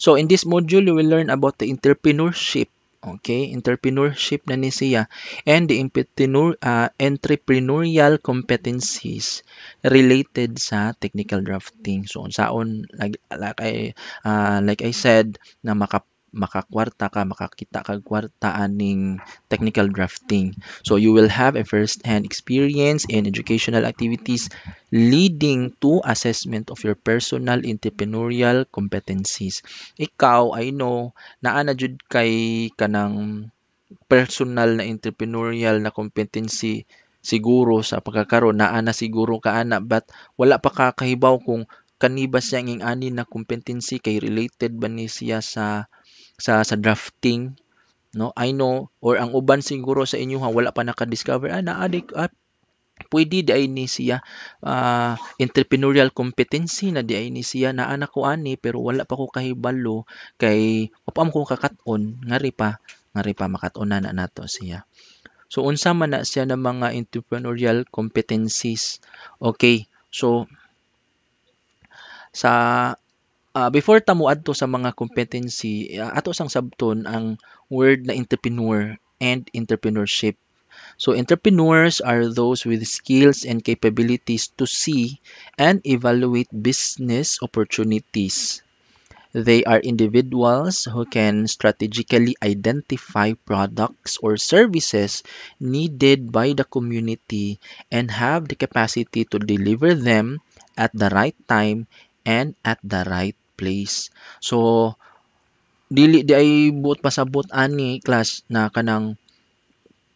so in this module you will learn about the entrepreneurship Okay, entrepreneurship na ni siya and the entrepreneur, uh, entrepreneurial competencies related sa technical drafting. So unsaon like like I uh, like I said na maka makakwarta ka, makakita ka kwarta aning technical drafting. So you will have a first-hand experience in educational activities leading to assessment of your personal entrepreneurial competencies. Ikaw, I know, naa na jud kay kanang personal na entrepreneurial na competency siguro sa pagkakaroon naa na siguro ka ana but wala pa kakahibaw kung kanibas yang ingani na competency kay related ba ni siya sa sa sa drafting no I know or ang uban siguro sa inyo ha wala pa naka-discover ah adik ah, ah, pwede di ay ni siya uh, entrepreneurial competency na di ay ni siya na anak ah, ko ani pero wala pa ko kahibalo kay upam ko kakaton ngari pa ngari pa makatonan na nato siya so unsa man na siya ng mga entrepreneurial competencies okay so sa Uh, before tamu moadto sa mga competency, uh, ato sang sabton ang word na entrepreneur and entrepreneurship. So entrepreneurs are those with skills and capabilities to see and evaluate business opportunities. They are individuals who can strategically identify products or services needed by the community and have the capacity to deliver them at the right time and at the right place. So dili di ay buot pasabot ani class na kanang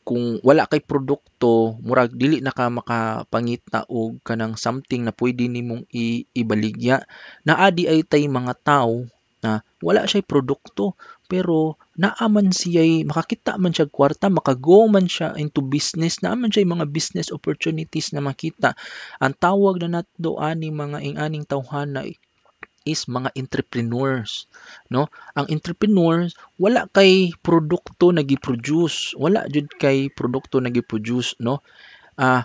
kung wala kay produkto murag dili na ka makapangita og kanang something na pwede nimong ibaligya na di ay tay mga tao na wala siya produkto pero naaman siya makakita man siya kwarta makago man siya into business naaman siya mga business opportunities na makita ang tawag na natdo ani mga inganing tawhan na is mga entrepreneurs, no? Ang entrepreneurs wala kay produkto na gi produce wala jud kay produkto na gi produce no? Ah uh,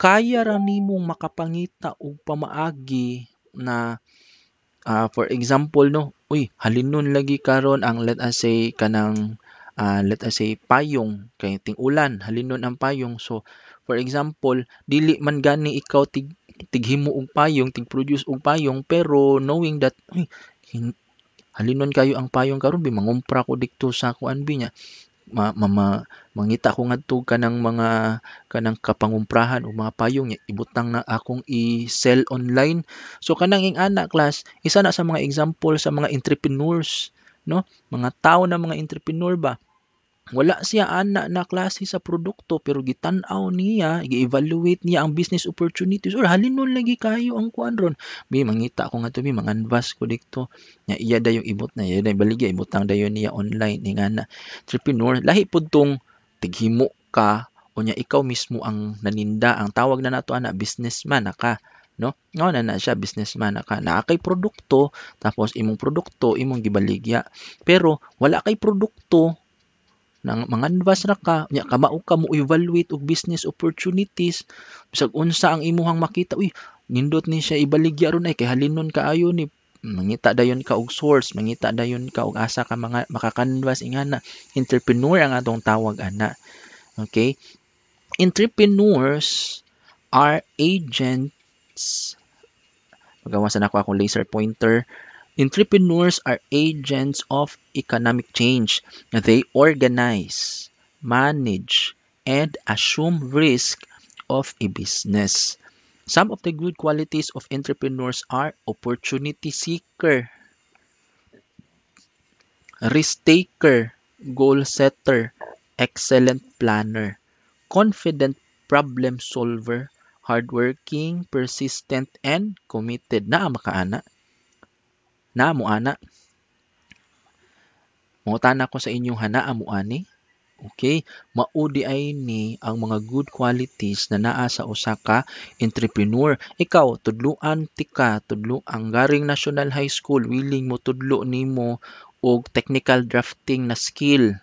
kaya ra nimong makapangita og pamaagi na uh, for example no uy halinon lagi karon ang let us say kanang uh, let us say payong kay ting ulan halinon ang payong so for example dili man gani ikaw tig tighimo og payong, tig-produce og payong pero knowing that ay, hin, halinon kayo ang payong karon bi mangumpra ko dikto sa kuan bi niya ma, ma, ma, mangita ko ngadto kanang mga kanang kapangumprahan o mga payong niya ibutang na akong i-sell online so kanang ing anak class isa na sa mga example sa mga entrepreneurs no mga tao na mga entrepreneur ba wala siya ana ah, na klase sa produkto pero gitan-aw niya i evaluate niya ang business opportunities or halinon lagi kayo ang kuan may mangita ko nga to bi manganvas ko dito nya iya dayong ibot na iya da baligya ibutang da niya online ni eh, nga na entrepreneur lahi pud tong tighimo ka o nya ikaw mismo ang naninda ang tawag na nato ana ah, businessman ka no no na na siya businessman ka na kay produkto tapos imong produkto imong gibaligya pero wala kay produkto nang mga advance ra ka nya ka kamao ka mo evaluate og business opportunities bisag unsa ang imuhang makita uy nindot ni siya ibaligya ron ay kay halinon kaayo ni mangita dayon ka og source mangita dayon ka og asa ka mga makakanvas ingana entrepreneur ang atong tawag ana okay entrepreneurs are agents magawasan ako akong laser pointer Entrepreneurs are agents of economic change. They organize, manage, and assume risk of a business. Some of the good qualities of entrepreneurs are opportunity seeker, risk taker, goal setter, excellent planner, confident problem solver, hardworking, persistent, and committed. Naa makaana. na mo ana. Mangutana ko sa inyong hana mo ani. Okay, maudi ay ni ang mga good qualities na naa sa Osaka entrepreneur. Ikaw tudluan tika tudlo ang garing National High School willing mo tudlo nimo og technical drafting na skill.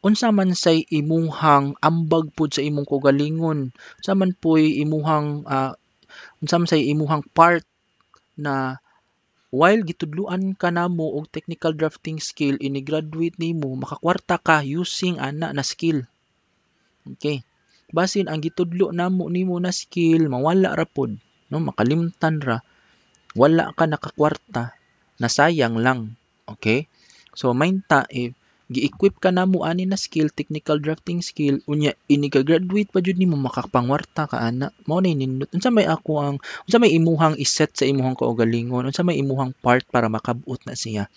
Unsa man say imuhang ambag pud sa imong kogalingon, unsa man poy imuhang uh, unsa man say imuhang part na While gitudluan ka namo og technical drafting skill, ini-graduate nimo makakwarta ka using ana na skill. Okay. Basin ang gitudlo namo nimo na skill mawala ra pod, no makalimtan ra. Wala ka nakakwarta, nasayang lang. Okay? So mainta if eh, Gi-equip ka na mo ani na skill, technical drafting skill, unya ini ka graduate pa jud nimo makakapangwarta ka ana. Mao ni nindot. Unsa may ako ang unsa may imuhang iset sa imuhang kaugalingon, unsa may imuhang part para makabut na siya.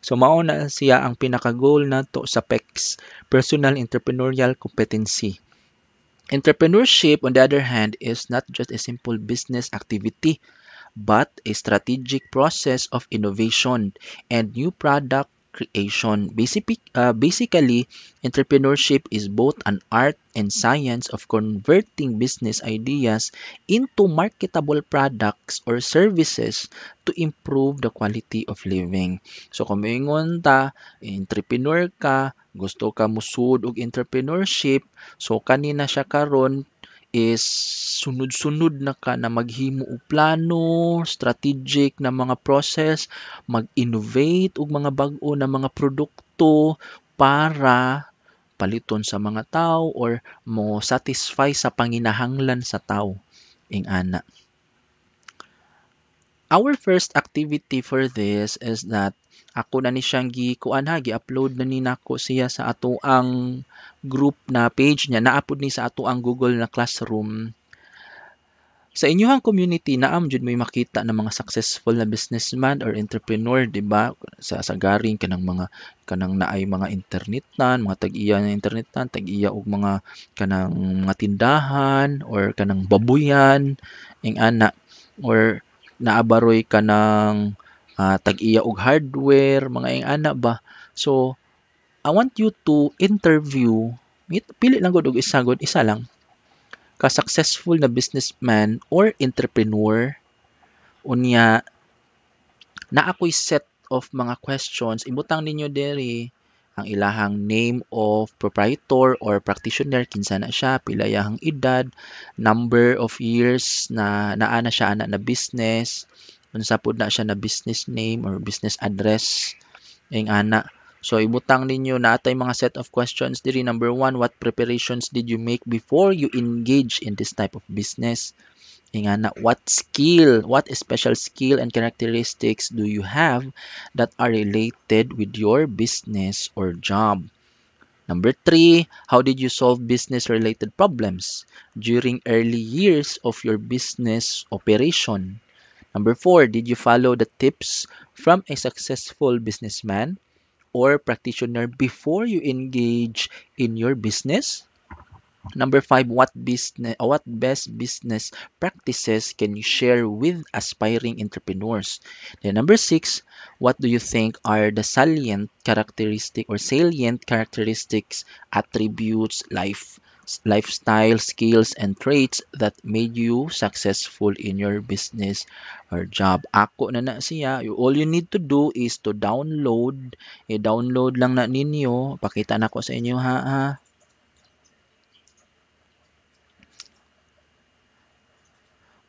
So mao na siya ang pinaka goal nato sa PEX, personal entrepreneurial competency. Entrepreneurship, on the other hand, is not just a simple business activity, but a strategic process of innovation and new product creation. Uh, basically, entrepreneurship is both an art and science of converting business ideas into marketable products or services to improve the quality of living. So, kung ingon ta, entrepreneur ka, gusto ka musud og entrepreneurship, so kanina siya karon is sunod-sunod na ka na maghimo og plano, strategic na mga process, mag-innovate og mga bag-o na mga produkto para paliton sa mga tao or mo satisfy sa panginahanglan sa tao ing ana. Our first activity for this is that ako na ni siyang gikuan ha gi-upload na ni nako siya sa ato ang group na page niya naapod ni sa ato ang Google na Classroom sa inyong community naam jud may makita na mga successful na businessman or entrepreneur di ba sa sa garing kanang mga kanang naay mga internet nan mga tag-iya na internetan tag-iya og mga kanang mga tindahan or kanang babuyan ing ana or naabaroy ka ng uh, tag-iya og hardware, mga ing ana ba. So, I want you to interview, pili lang gud og isa gud, isa lang, ka successful na businessman or entrepreneur unya na ako'y set of mga questions. Ibutang ninyo diri ang ilahang name of proprietor or practitioner kinsa na siya pila yahang edad number of years na naa na siya ana na business unsa pud na siya na business name or business address ing ana So ibutang ninyo na atay mga set of questions diri number one, what preparations did you make before you engage in this type of business? na. what skill, what special skill and characteristics do you have that are related with your business or job? Number three, how did you solve business related problems during early years of your business operation? Number four, did you follow the tips from a successful businessman or practitioner before you engage in your business? Number five, what business what best business practices can you share with aspiring entrepreneurs? Then number six, what do you think are the salient characteristic or salient characteristics, attributes, life lifestyle, skills, and traits that made you successful in your business or job. Ako na na siya. All you need to do is to download. I-download lang na ninyo. Pakita na ko sa inyo ha. ha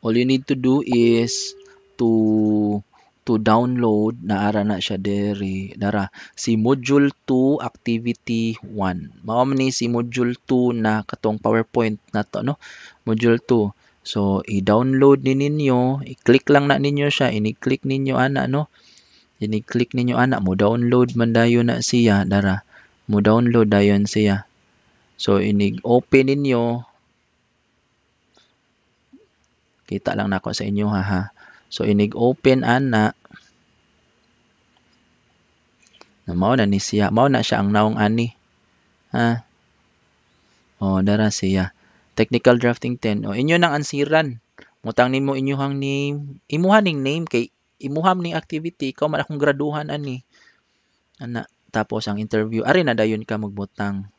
all you need to do is to to download naara na siya dere dara si module 2 activity 1 mao man ni si module 2 na katong PowerPoint na to no module 2 so i-download ni ninyo i-click lang na ninyo siya ini-click ninyo ana no ini-click ninyo ana mo download man dayon na siya dara mo download dayon siya so ini-open ninyo Kita lang nako sa inyo ha So inig open ana na mao na ni siya, mao na siya ang naong ani. Ha? Oh, dara siya. Technical drafting 10. Oh, inyo nang ansiran. Mutang nimo inyuhang name, imuhan ning name kay imuham ning activity ko man akong graduhan ani. Ana, tapos ang interview, ari na dayon ka magbutang.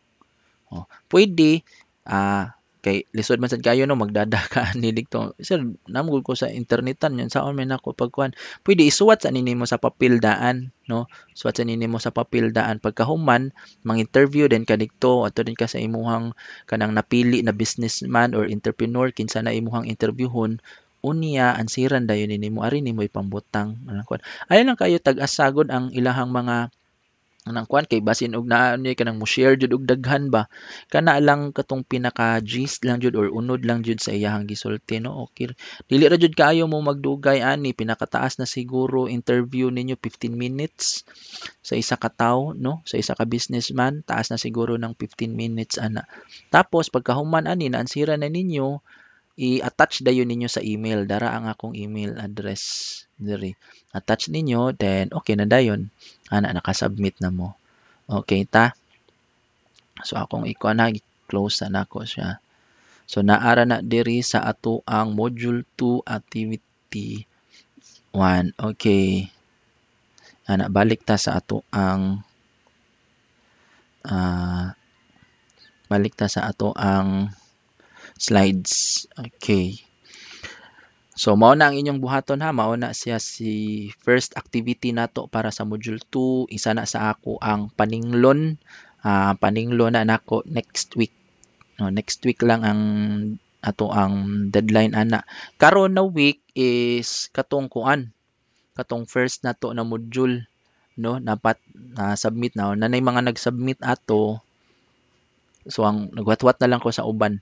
Oh, pwede ah uh, kay lisod man sad kayo no magdadakaan ni dito sir namugod ko sa internetan yan saon man ako pagkuan pwede isuwat sa mo sa papildaan no suwat sa mo sa papildaan pagkahuman mang interview din ka dito ato din ka sa imuhang kanang napili na businessman or entrepreneur kinsa na imuhang interviewhon unya siran dayon nini mo ari nimo ipambutang ano ayon lang kayo tag-asagod ang ilahang mga anang kwan kay basin og naa ni kanang mo share jud og daghan ba kana lang katong pinaka gist lang jud or unod lang jud sa iyang gisulti no okay dili ra jud kaayo mo magdugay ani pinakataas na siguro interview ninyo 15 minutes sa isa ka tawo no sa isa ka businessman taas na siguro ng 15 minutes ana tapos pagkahuman ani naansira na ninyo i-attach dayon ninyo sa email dara ang akong email address diri attach ninyo then okay na dayon ana naka-submit na mo okay ta so akong iko na close na nako siya so naara na diri sa ato ang module 2 activity 1 okay ana balik ta sa ato ang uh, balik ta sa ato ang slides okay So mao na ang inyong buhaton ha, mao na siya si first activity nato para sa module 2. Isa na sa ako ang paninglon. Uh, ah, paninglon na nako next week. No, next week lang ang ato ang deadline ana. Karon na week is katong kuan. Katong first nato na module no dapat na uh, submit na nanay mga nag-submit ato so ang nagwatwat na lang ko sa uban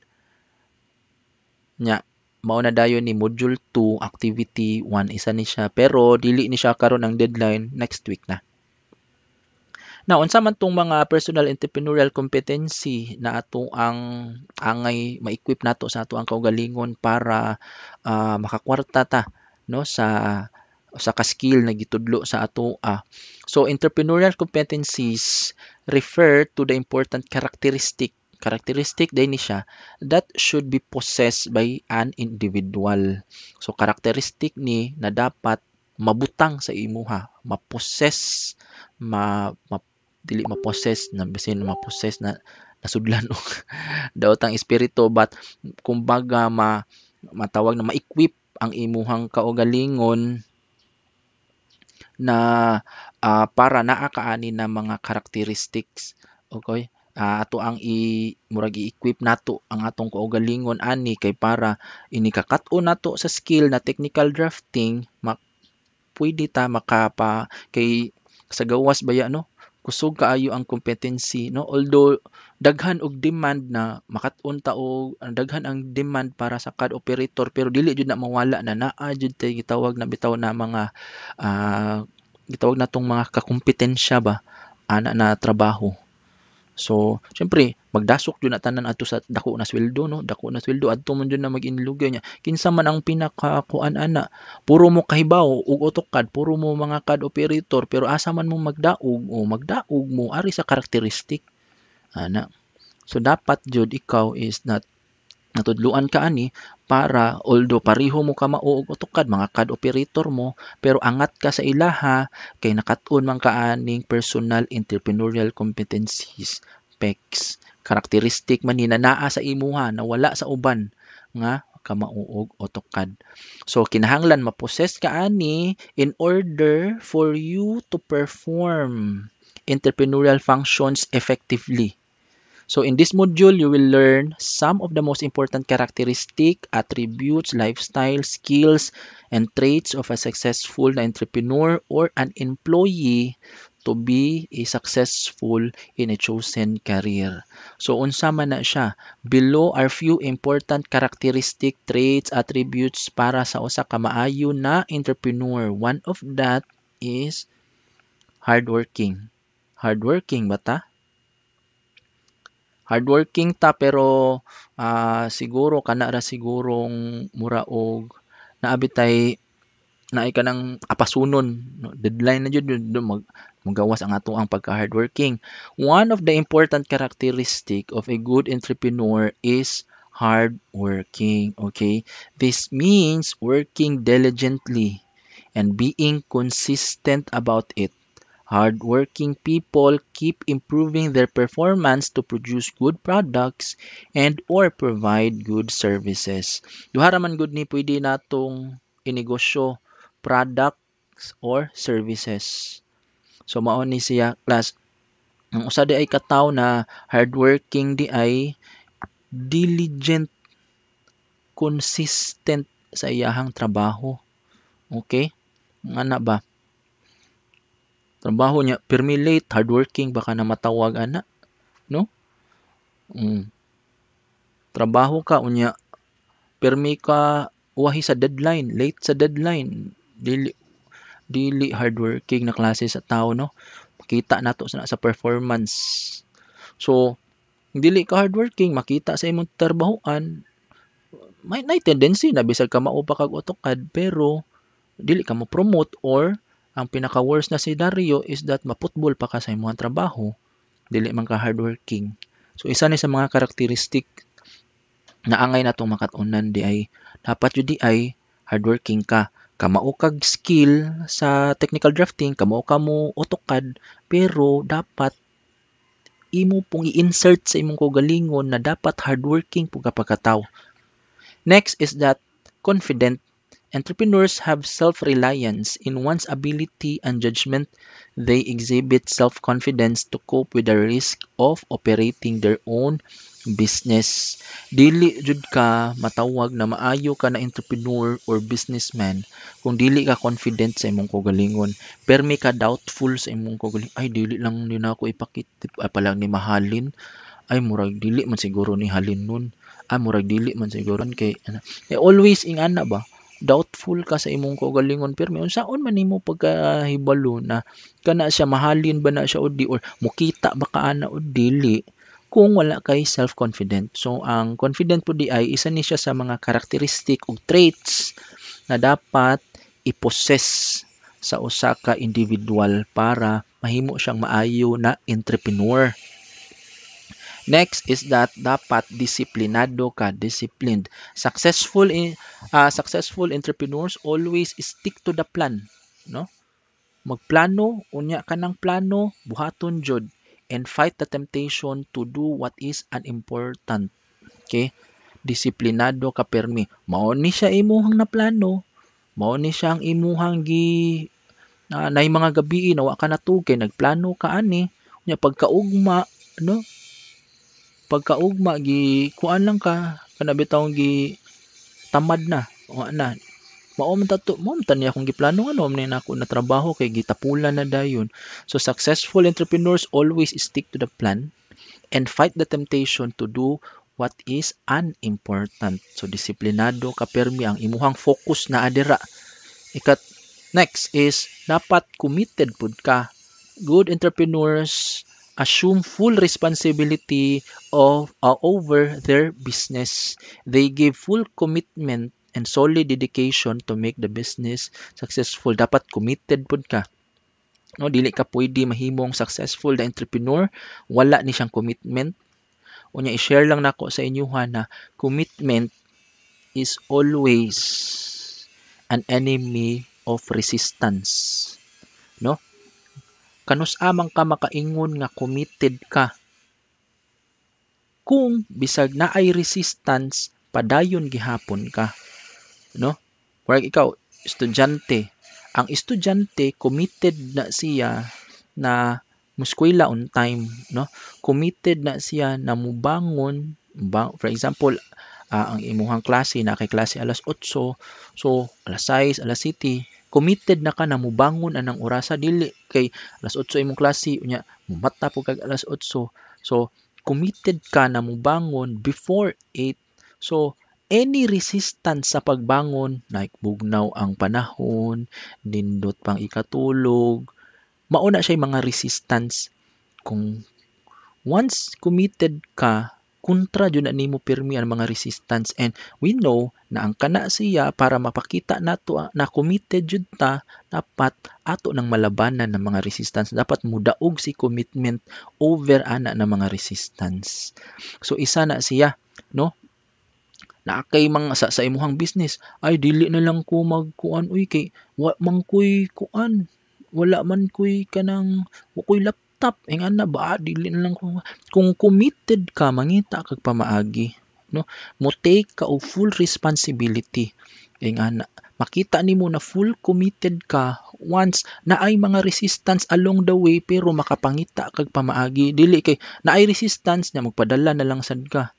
nya mao na dayon ni module 2 activity 1 isa ni siya pero dili ni siya karon ang deadline next week na Now, unsa man tong mga personal entrepreneurial competency na ato ang angay ma-equip nato sa ato ang kaugalingon para uh, makakwarta ta no sa sa ka-skill na gitudlo sa ato ah. So entrepreneurial competencies refer to the important characteristic Characteristic din siya that should be possessed by an individual. So characteristic ni na dapat mabutang sa imuha, mapossess, ma, ma dili mapossess na bisin mapossess na nasudlan og daw espiritu but kumbaga ma matawag na ma-equip ang imuhang kaugalingon na uh, para naa kaani na mga characteristics okay uh, ato ang i murag i-equip nato ang atong kaugalingon ani kay para inikakatun nato sa skill na technical drafting mak pwede ta makapa kay sa gawas baya no kusog kaayo ang competency no although daghan og demand na makatun on ta og daghan ang demand para sa CAD operator pero dili jud na mawala na naa jud tay gitawag na bitaw na mga uh, gitawag na tong mga kakompetensya ba ana na trabaho So, syempre, magdasok jud na tanan adto sa dako na sweldo no, dako na sweldo adto man jud na mag niya. Kinsa man ang pinaka ana, puro mo kahibaw ug AutoCAD, puro mo mga kad operator pero asa man mo magdaog o magdaog mo ari sa karakteristik ana. So dapat jud ikaw is not natudluan ka ani para although pariho mo ka mauog utukad mga kad operator mo pero angat ka sa ilaha kay nakatun man ka aning personal entrepreneurial competencies PECs karakteristik man hinanaa sa imuha na wala sa uban nga ka mauog o tukad. So kinahanglan maposes ka ani in order for you to perform entrepreneurial functions effectively. So in this module, you will learn some of the most important characteristic, attributes, lifestyle, skills, and traits of a successful entrepreneur or an employee to be a successful in a chosen career. So unsa man na siya? Below are few important characteristic traits, attributes para sa usa ka maayo na entrepreneur. One of that is hardworking. Hardworking ba ta? hardworking ta pero uh, siguro kana ra sigurong mura og naabitay na ka ng apasunon no? deadline na jud mag magawas ang ato ang pagka hardworking one of the important characteristic of a good entrepreneur is hard working okay this means working diligently and being consistent about it Hardworking people keep improving their performance to produce good products and or provide good services. Duha ra man gud ni pwede natong inegosyo products or services. So mao ni siya class ang usa di ay kataw na hardworking di ay diligent consistent sa iyahang trabaho. Okay? Nga na ba? Trabaho niya, pirmi late, hardworking, baka na matawag ana. No? Mm. Trabaho ka, unya, pirmi ka, wahi sa deadline, late sa deadline. Dili, dili hardworking na klase sa tao, no? Makita nato sa, sa performance. So, dili ka hardworking, makita sa imong trabahoan, may, may tendency na bisag ka maupa kag otokad pero dili ka mo promote or ang pinaka-worst na scenario is that maputbol pa ka sa imong trabaho, dili man ka hardworking. So isa ni sa mga karakteristik na angay na natong makatunan di ay dapat jud di ay hardworking ka kamao kag skill sa technical drafting kamao ka mo AutoCAD pero dapat imo pong i-insert sa imong kogalingon na dapat hardworking po ka pagkataw. Next is that confident Entrepreneurs have self-reliance in one's ability and judgment. They exhibit self-confidence to cope with the risk of operating their own business. Dili jud ka matawag na maayo ka na entrepreneur or businessman kung dili ka confident sa imong kogalingon. Permi ka doubtful sa imong kogalingon. Ay dili lang ni na ako ipakit ay ah, pala ni mahalin. Ay murag dili man siguro ni halin nun. Ay ah, murag dili man siguro kay ana. Eh, always ing ana ba? doubtful ka sa imong kaugalingon pirmi unsaon man imo pagkahibalo na kana siya mahalin ba na siya o di or mukita ba ka ana o dili kung wala kay self-confident. So, ang confident po di ay isa ni siya sa mga characteristic o traits na dapat ipossess sa usa ka individual para mahimo siyang maayo na entrepreneur. Next is that dapat disiplinado ka, disciplined. Successful uh, successful entrepreneurs always stick to the plan, no? Magplano, unya ka ng plano, buhaton jud and fight the temptation to do what is unimportant. Okay? Disiplinado ka permi. Mao ni siya imuhang na plano, mao ni siya ang imuhang gi na, ah, na mga gabi nawa ka natugay nagplano ka ani nya pagkaugma no pagkaugma gi kuan lang ka kana bitaw gi tamad na o ana mao man tato mao man tanya kung giplano ano man na ako na trabaho kay gitapulan na dayon so successful entrepreneurs always stick to the plan and fight the temptation to do what is unimportant so disiplinado ka permi ang imuhang focus na adira ikat next is dapat committed pud ka good entrepreneurs assume full responsibility of uh, over their business. They give full commitment and solid dedication to make the business successful. Dapat committed pod ka. No, dili ka pwede mahimong successful na entrepreneur wala ni siyang commitment. Unya i-share lang nako sa inyo ha na commitment is always an enemy of resistance. No? kanus amang ka makaingon nga committed ka. Kung bisag na ay resistance, padayon gihapon ka. No? Kung ikaw, estudyante, ang estudyante committed na siya na muskwela on time no committed na siya na mubangon for example uh, ang imuhang klase na kay klase alas 8 so alas 6 alas 7 committed na ka na mubangon anang orasa dili kay alas 8 imong klase unya mumata po kag alas 8 so committed ka na mubangon before 8 so any resistance sa pagbangon like bugnaw ang panahon nindot pang ikatulog mauna siya mga resistance kung once committed ka kontra jud na nimo pirmi ang mga resistance and we know na ang kana siya para mapakita nato na committed jud ta dapat ato nang malabanan ng mga resistance dapat mudaog si commitment over ana ng mga resistance so isa na siya no na kay mga sa, sa imuhang business ay dili na lang ko magkuan uy kay wa man koy kuan wala man kuy kanang wa koy lap tap eh, nga ba dili lang kung kung committed ka mangita kag pamaagi no mo take ka og full responsibility e nga na, makita nimo na full committed ka once na ay mga resistance along the way pero makapangita kag pamaagi dili kay na ay resistance nya magpadala na lang sad ka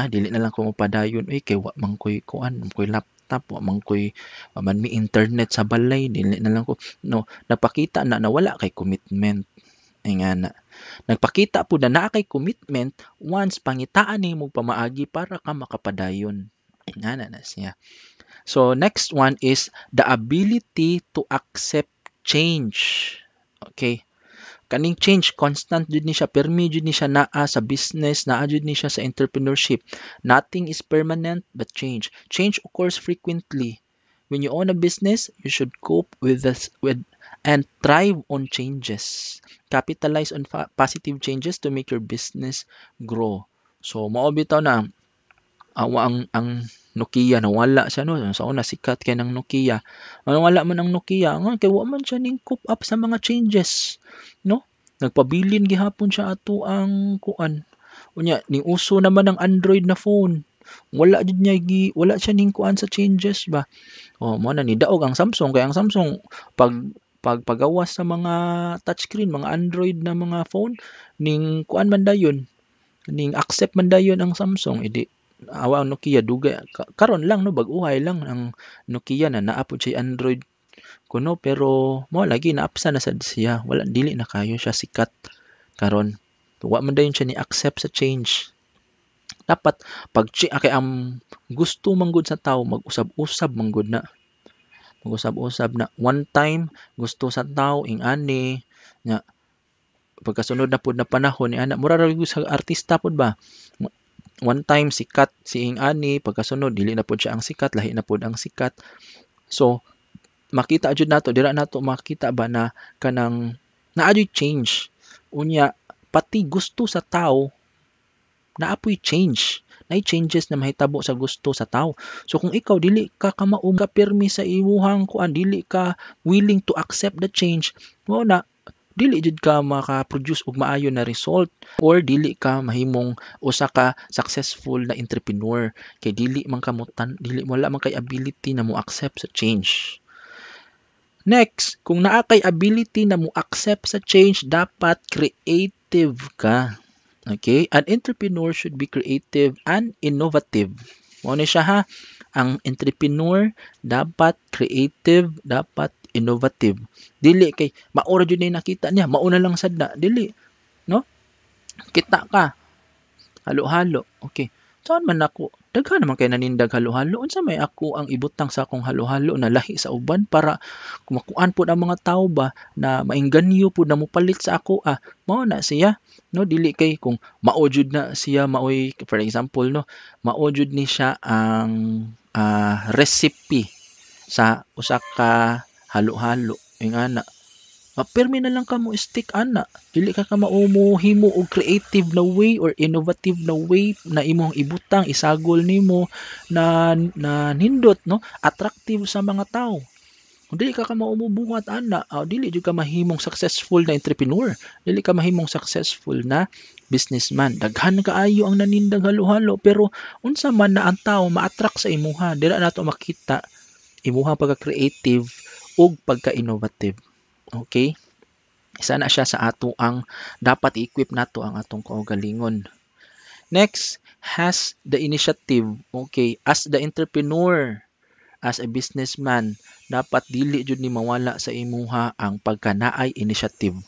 ah dili na lang ko mapadayon uy kay wa man koy kuan koy laptop wa man koy man mi internet sa balay dili na lang ko no napakita na nawala kay commitment Ayan. Nagpakita po na naa kay commitment once pangitaan ni mo pamaagi para ka makapadayon. Nga na siya. So, next one is the ability to accept change. Okay. Kaning change, constant din siya, permi jud ni siya naa sa business, naa jud ni siya sa entrepreneurship. Nothing is permanent but change. Change occurs frequently. When you own a business, you should cope with this, with and thrive on changes. Capitalize on positive changes to make your business grow. So mao bitaw na awa ang ang Nokia na wala siya no sa una sikat kay ng Nokia ano wala man ang Nokia nga kay wa man siya ning cope up sa mga changes no nagpabilin gihapon siya ato ang kuan unya ning uso naman ang Android na phone wala jud niya gi wala siya ning kuan sa changes ba oh mo na ni daog ang Samsung kay ang Samsung pag pagpagawas sa mga touchscreen, mga Android na mga phone ning kuan man dayon ning accept man dayon ang Samsung idi awa ang Nokia dugay karon lang no bag-uhay lang ang Nokia na naapod siya Android kuno pero mo lagi naapsa na sad siya wala dili na kayo siya sikat karon wa man dayon siya ni accept sa change dapat pag ah, kay ang gusto manggod sa tao mag-usab-usab manggod na mag-usab-usab na one time gusto sa tao ing ani nga pagkasunod na pud na panahon ni ana mura ra sa artista pud ba one time sikat si ing ani pagkasunod dili na pud siya ang sikat lahi na pud ang sikat so makita jud nato dira nato makita ba na kanang na naa change unya pati gusto sa tao apoy change na changes na mahitabo sa gusto sa tao. So kung ikaw dili ka kamaong ka pirmi sa imuhang kuan dili ka willing to accept the change, mo na dili jud ka maka-produce og maayo na result or dili ka mahimong usa ka successful na entrepreneur kay dili man ka mutan dili wala man kay ability na mo accept sa change Next, kung naa kay ability na mo accept sa change, dapat creative ka. Okay? An entrepreneur should be creative and innovative. Muna siya ha. Ang entrepreneur dapat creative, dapat innovative. Dili kay maura jud ni nakita niya, mauna lang sad na, dili. No? Kita ka. Halo-halo. Okay. Saan man ako, daghan naman kay nanindag halo-halo. Unsa may ako ang ibutang sa akong halo-halo na lahi sa uban para kumakuan po ang mga tao ba na mainganyo po na mupalit sa ako ah. Mao na siya, no dili kay kung maojud na siya maoy for example no, maojud ni siya ang uh, recipe sa usa ka halo-halo. Ingana, mapirmi na lang ka mo stick ana dili ka ka maumuhimo og creative na way or innovative na way na imong ibutang isagol nimo na na nindot no attractive sa mga tao kung dili ka ka maumubuhat ana oh, ah, dili jud ka mahimong successful na entrepreneur dili ka mahimong successful na businessman daghan kaayo ang nanindag halo-halo pero unsa man na ang tao ma-attract sa imuha dira nato makita imuha pagka-creative ug pagka-innovative Okay? Sana siya sa ato ang dapat i-equip nato ang atong kaugalingon. Next, has the initiative. Okay, as the entrepreneur, as a businessman, dapat dili jud ni mawala sa imuha ang pagkanaay initiative.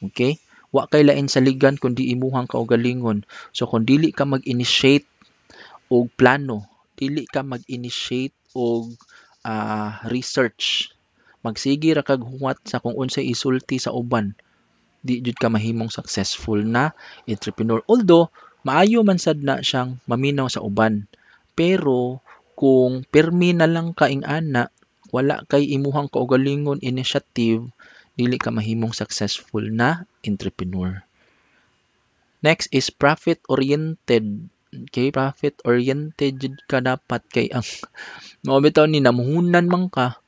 Okay? Wa kay lain sa ligan kundi imuhang kaugalingon. So kung dili ka mag-initiate og plano, dili ka mag-initiate og uh, research magsigi ra kag huwat sa kung unsay isulti sa uban di jud ka mahimong successful na entrepreneur although maayo man sad na siyang maminaw sa uban pero kung permi na lang ka ing ana wala kay imuhang kaugalingon initiative dili ka mahimong successful na entrepreneur next is profit oriented kay profit oriented jud ka dapat kay ang mo bitaw ni namuhunan man ka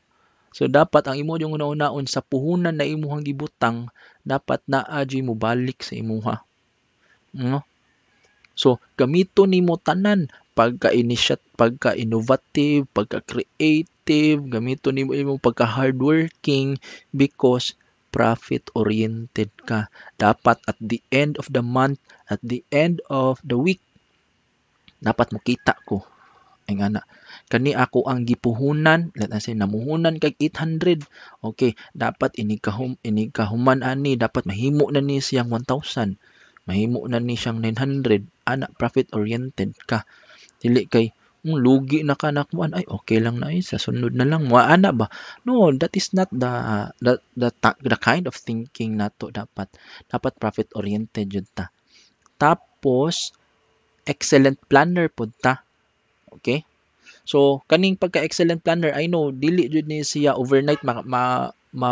So dapat ang imo yung una-unaon sa puhunan na imuhang gibutang dapat na jud mo balik sa imuha. No? So gamito nimo tanan pagka-initiate, pagka-innovative, pagka-creative, gamito nimo imo pagka-hardworking because profit-oriented ka. Dapat at the end of the month, at the end of the week, dapat makita ko. Ay nga kani ako ang gipuhunan let us say namuhunan kag 800 okay dapat ini kahum ini kahuman ani dapat mahimo na ni siyang 1000 mahimo na ni siyang 900 ana profit oriented ka dili kay kung hmm, lugi na ka nakuan ay okay lang na ay sa sunod na lang wa ana ba no that is not the the the, the kind of thinking nato dapat dapat profit oriented jud ta tapos excellent planner pud ta okay So kaning pagka excellent planner I know dili jud ni siya overnight ma, ma, ma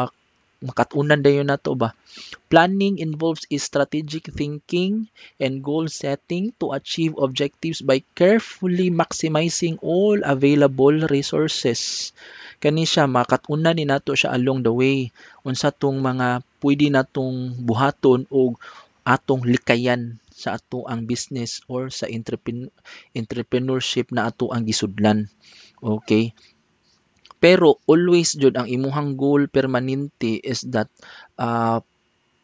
makatunan dayon nato ba planning involves is strategic thinking and goal setting to achieve objectives by carefully maximizing all available resources kani siya makatunan ni nato siya along the way unsa tong mga pwede natong buhaton og atong likayan sa ato ang business or sa entrepreneurship na ato ang gisudlan. Okay? Pero always jud ang imuhang goal permanente is that uh,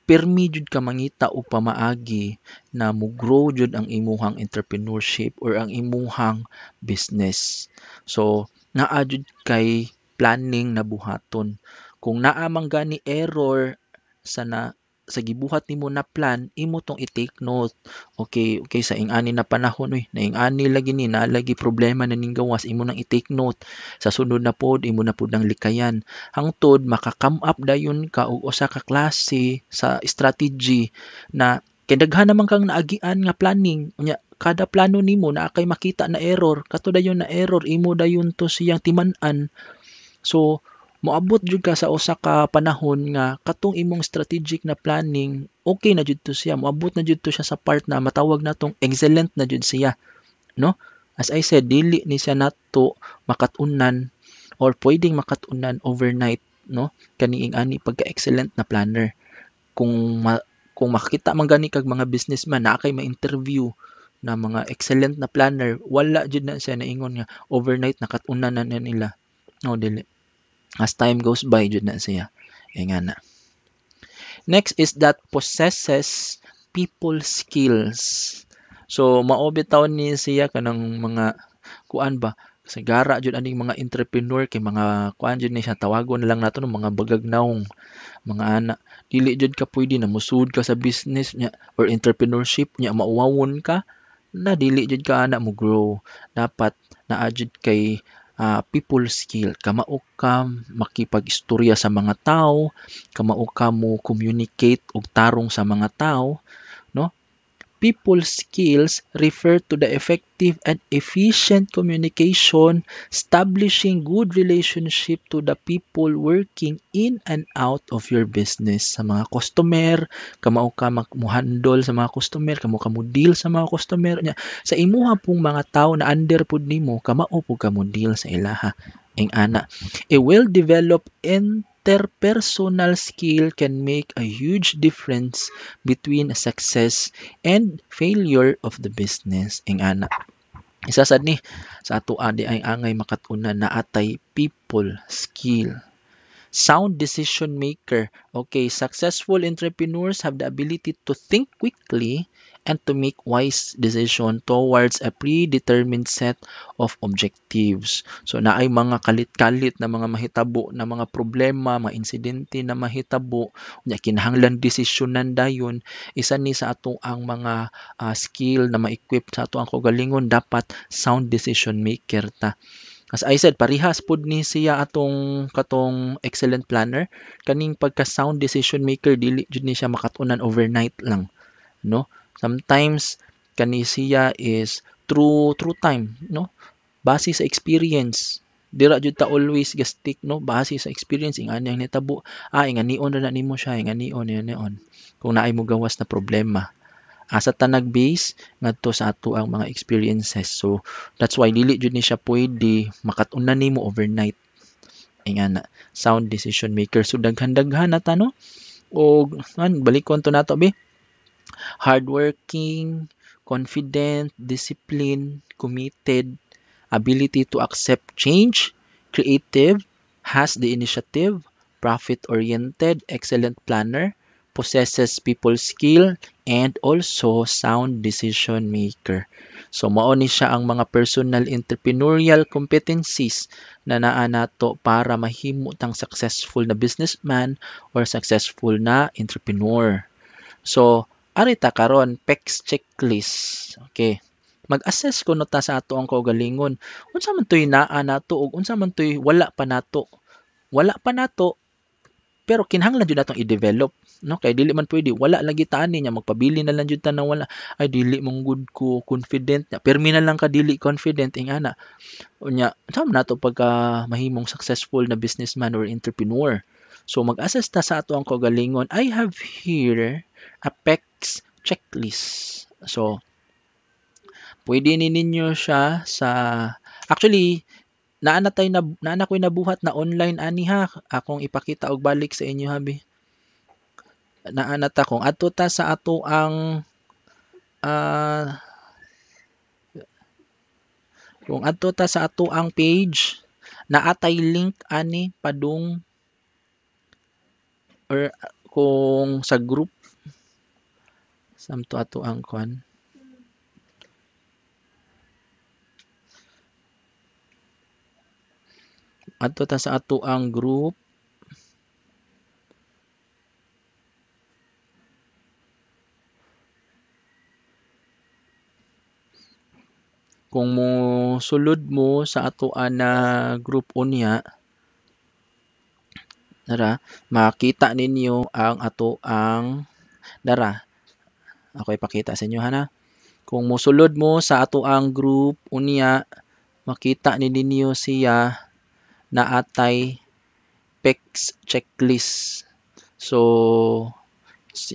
permi jud ka mangita og pamaagi na mo grow jud ang imuhang entrepreneurship or ang imuhang business. So, naa jud kay planning na buhaton. Kung naa man gani error sa na sa gibuhat nimo na plan imo tong i-take note okay okay sa ing ani na panahon uy na ing ani lagi ni na lagi problema na ning gawas imo nang i-take note sa sunod na pod imo na pod nang likayan hangtod maka-come up dayon ka og usa ka klase sa strategy na kay daghan naman kang naagian nga planning unya kada plano nimo na kay makita na error kato dayon na error imo dayon to siyang timan-an so moabot jud ka sa usa ka panahon nga katong imong strategic na planning okay na jud to siya moabot na jud to siya sa part na matawag natong excellent na jud siya no as i said dili ni siya nato makatunan or pwedeng makatunan overnight no kaniing ani pagka excellent na planner kung ma, kung makita man gani kag mga businessman na kay ma-interview na mga excellent na planner wala jud na siya naingon nga overnight nakatunan na nila no dili As time goes by, jud na siya. E nga Next is that possesses people skills. So, maobitaw ni siya kanang mga kuan ba, sa gara jud aning mga entrepreneur kay mga kuan jud ni siya tawagon na lang nato ng mga bagagnaong mga ana dili jud ka pwede na musud ka sa business niya or entrepreneurship niya mauwawon ka na dili jud ka ana mo grow dapat na jud kay uh, people skill kamao ka makipagistorya sa mga tao kamao ka mo communicate og tarong sa mga tao people skills refer to the effective and efficient communication, establishing good relationship to the people working in and out of your business. Sa mga customer, kamao ka mag-handle sa mga customer, kamo ka deal sa mga customer niya. Sa imuha pong mga tao na under pod nimo, kamao po ka deal sa ilaha. Ang ana, a well-developed and interpersonal skill can make a huge difference between success and failure of the business. Ang ana. Isa sad ni sa ato ani ay angay makatuna na atay people skill. Sound decision maker. Okay, successful entrepreneurs have the ability to think quickly and to make wise decision towards a predetermined set of objectives. So naay mga kalit-kalit na mga mahitabo na mga problema, mga insidente na mahitabo, nya kinahanglan desisyonan dayon isa ni sa ato ang mga uh, skill na ma-equip sa ato ang kaugalingon dapat sound decision maker ta. As I said, parihas pud ni siya atong katong excellent planner kaning pagka sound decision maker dili jud ni siya makatunan overnight lang, no? Sometimes kanisiya is true true time, no? Base sa experience. Dira jud ta always gastik, no? Base sa experience ing anyang nitabo, ah inganion na nimo siya, inganion na nion. Kung naay mo gawas na problema. Asa ta nag-base ngadto sa ato ang mga experiences. So that's why dili jud ni siya pwede makat-on nimo overnight. Ingana, sound decision maker. So daghan-daghan na ta no. O man balikon nato be hardworking, confident, disciplined, committed, ability to accept change, creative, has the initiative, profit-oriented, excellent planner, possesses people skill, and also sound decision maker. So mao ni siya ang mga personal entrepreneurial competencies na naa nato para mahimo tang successful na businessman or successful na entrepreneur. So Ari ta karon PEX checklist. Okay. Mag-assess ko ta sa ato ang kaugalingon. Unsa man toy naa nato ug unsa man toy wala pa nato. Wala pa nato pero kinahanglan jud natong i-develop no kay dili man pwede wala lagi tani niya magpabili na lang jud ta nang wala ay dili mong good ko confident niya pirmi na lang ka dili confident ing ana unya tama nato pagka mahimong successful na businessman or entrepreneur So mag-assess ta sa ato ang kaugalingon. I have here a PECS checklist. So pwede ni ninyo siya sa actually naana tay na naana ko nabuhat na online ani ha akong ipakita og balik sa inyo habi naana ta kung ato ta sa ato ang uh, kung ato ta sa ato ang page naatay link ani padung or kung sa group samto ato ang kon ato ta sa ato ang group kung mo sulod mo sa ato na group unya Dara, makita ninyo ang ato ang dara. Ako ipakita sa inyo hana. Kung musulod mo sa ato ang group unya makita ni ninyo siya na atay PEX checklist. So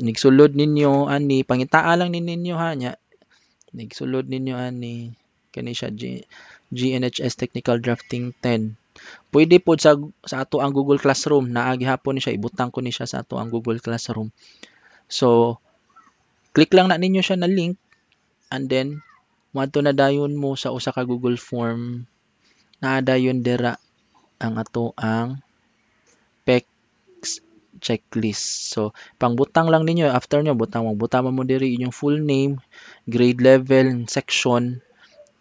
nigsulod ninyo ani pangitaa lang ni ninyo ha nya. Nigsulod ninyo ani kani siya G, GNHS Technical Drafting 10. Pwede po sa, sa ato ang Google Classroom Naagi hapon ni siya ibutang ko ni siya sa ato ang Google Classroom. So click lang na ninyo siya na link and then moadto na dayon mo sa usa ka Google Form na dayon dira ang ato ang PEC checklist. So, pangbutang lang ninyo, after nyo, butang mo, butang mo diri inyong full name, grade level, section,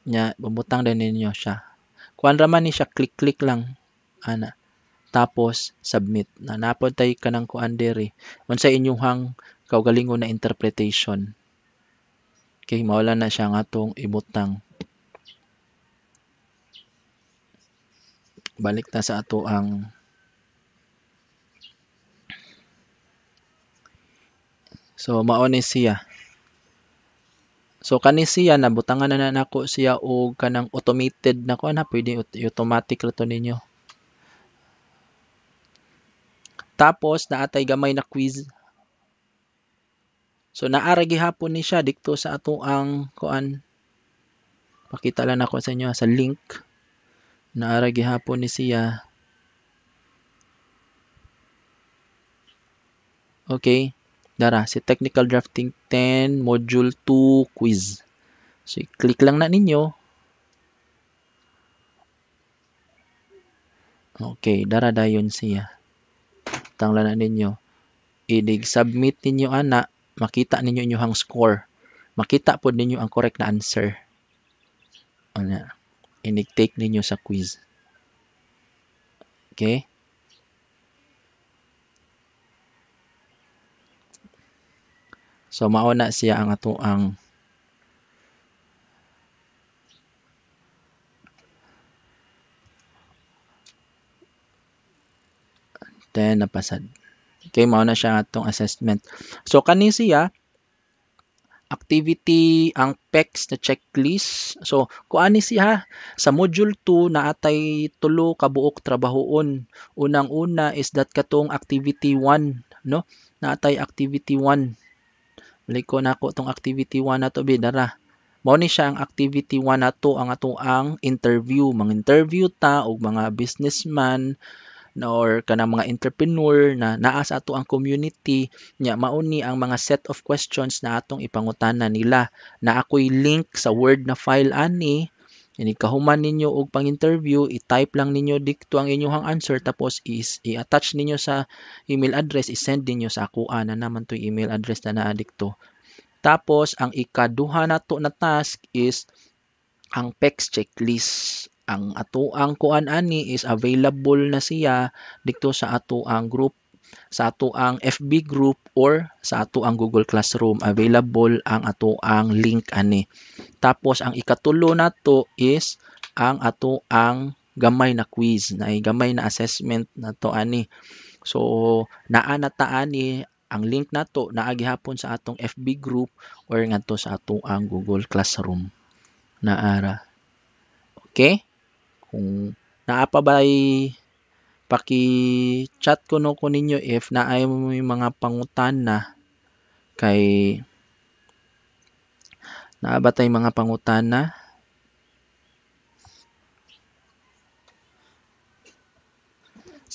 nya, butang din ninyo siya kuan ra man ni siya click click lang ana tapos submit na napod tay kanang kuan diri unsay inyuhang kaugalingon na interpretation kay mawala na siya nga atong ibutang balik na sa ato ang So mao ni siya. So kani siya nabutangan na nako siya og kanang automated na kuan pwede automatic ra to ninyo. Tapos naatay gamay na quiz. So naara gihapon ni siya dikto sa ato ang kuan. Pakita lang ako sa inyo sa link. Naara gihapon ni siya. Okay si Technical Drafting 10 Module 2 Quiz. So, click lang na ninyo. Okay, dara dayon siya. Tangla na ninyo. Idig submit ninyo ana, makita ninyo inyo hang score. Makita po ninyo ang correct na answer. Ana. Inig take ninyo sa quiz. Okay? So mao na siya ang ato ang then napasad. Okay, mao na siya atong assessment. So kani siya activity ang PECS na checklist. So, kuani siya sa module 2 na atay tulo ka buok trabahoon. Unang-una is that katong activity 1, no? Na atay activity 1 Maliko na ako itong activity 1 na to bidara. Mao ni siya ang activity 1 na to ang ato ang interview, mga interview ta og mga businessman or kana mga entrepreneur na naa sa ato ang community nya mao ni ang mga set of questions na atong ipangutana nila na ako'y link sa Word na file ani Ini kahuman ninyo og pang-interview, i-type lang ninyo dikto ang inyong answer tapos is i-attach ninyo sa email address, i-send ninyo sa akoa ah, na naman to email address na naa dikto. Tapos ang ikaduha nato na task is ang PEX checklist ang ato ang kuan ani is available na siya dikto sa ato ang group sa ato ang FB group or sa ato ang Google Classroom available ang ato ang link ani tapos ang ikatulo nato is ang ato ang gamay na quiz na gamay na assessment nato ani so naa na ta ani ang link nato na agihapon sa atong FB group or ngadto sa atong ang Google Classroom na ara okay kung naa bay paki-chat ko no ko ninyo if naay mo yung mga na kay naabatay mga pangutan na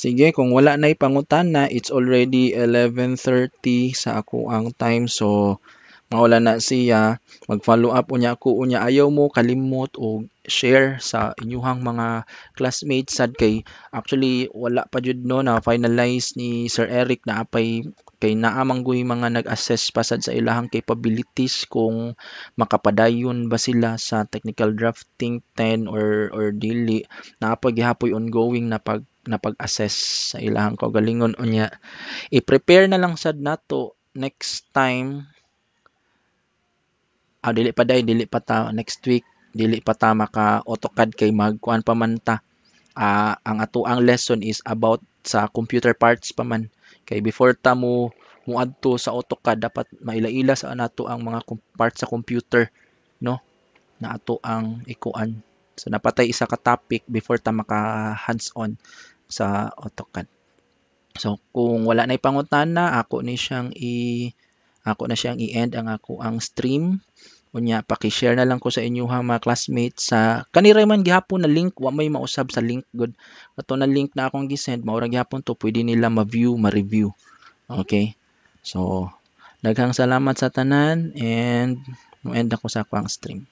Sige, kung wala na pangutana, it's already 11.30 sa ako ang time. So, wala na siya mag-follow up unya ko unya ayaw mo kalimot o share sa inyuhang mga classmates sad kay actually wala pa jud no na finalize ni Sir Eric na apay kay naamang naamanggoy mga nag-assess pa sad sa ilahang capabilities kung makapadayon ba sila sa technical drafting 10 or or dili na apay gihapoy ongoing na pag na pag-assess sa ilahang kaugalingon unya i-prepare na lang sad nato next time ah, dili pa day dili pa ta next week dili pa ta maka AutoCAD kay magkuan pa man ta ah, ang ato ang lesson is about sa computer parts pa man kay before ta mo adto sa AutoCAD dapat maila-ila sa nato ang mga parts sa computer no na ato ang ikuan so napatay isa ka topic before ta maka hands on sa AutoCAD so kung wala na ipangutana ako ni siyang i ako na siyang i-end ang ako ang stream Unya, paki-share na lang ko sa inyo ha mga classmates sa kanira man gihapon na link wa may mausab sa link good. Ato na link na akong gi-send, maura gihapon to pwede nila ma-view, ma-review. Okay? So, daghang salamat sa tanan and mo-end ako sa akong stream.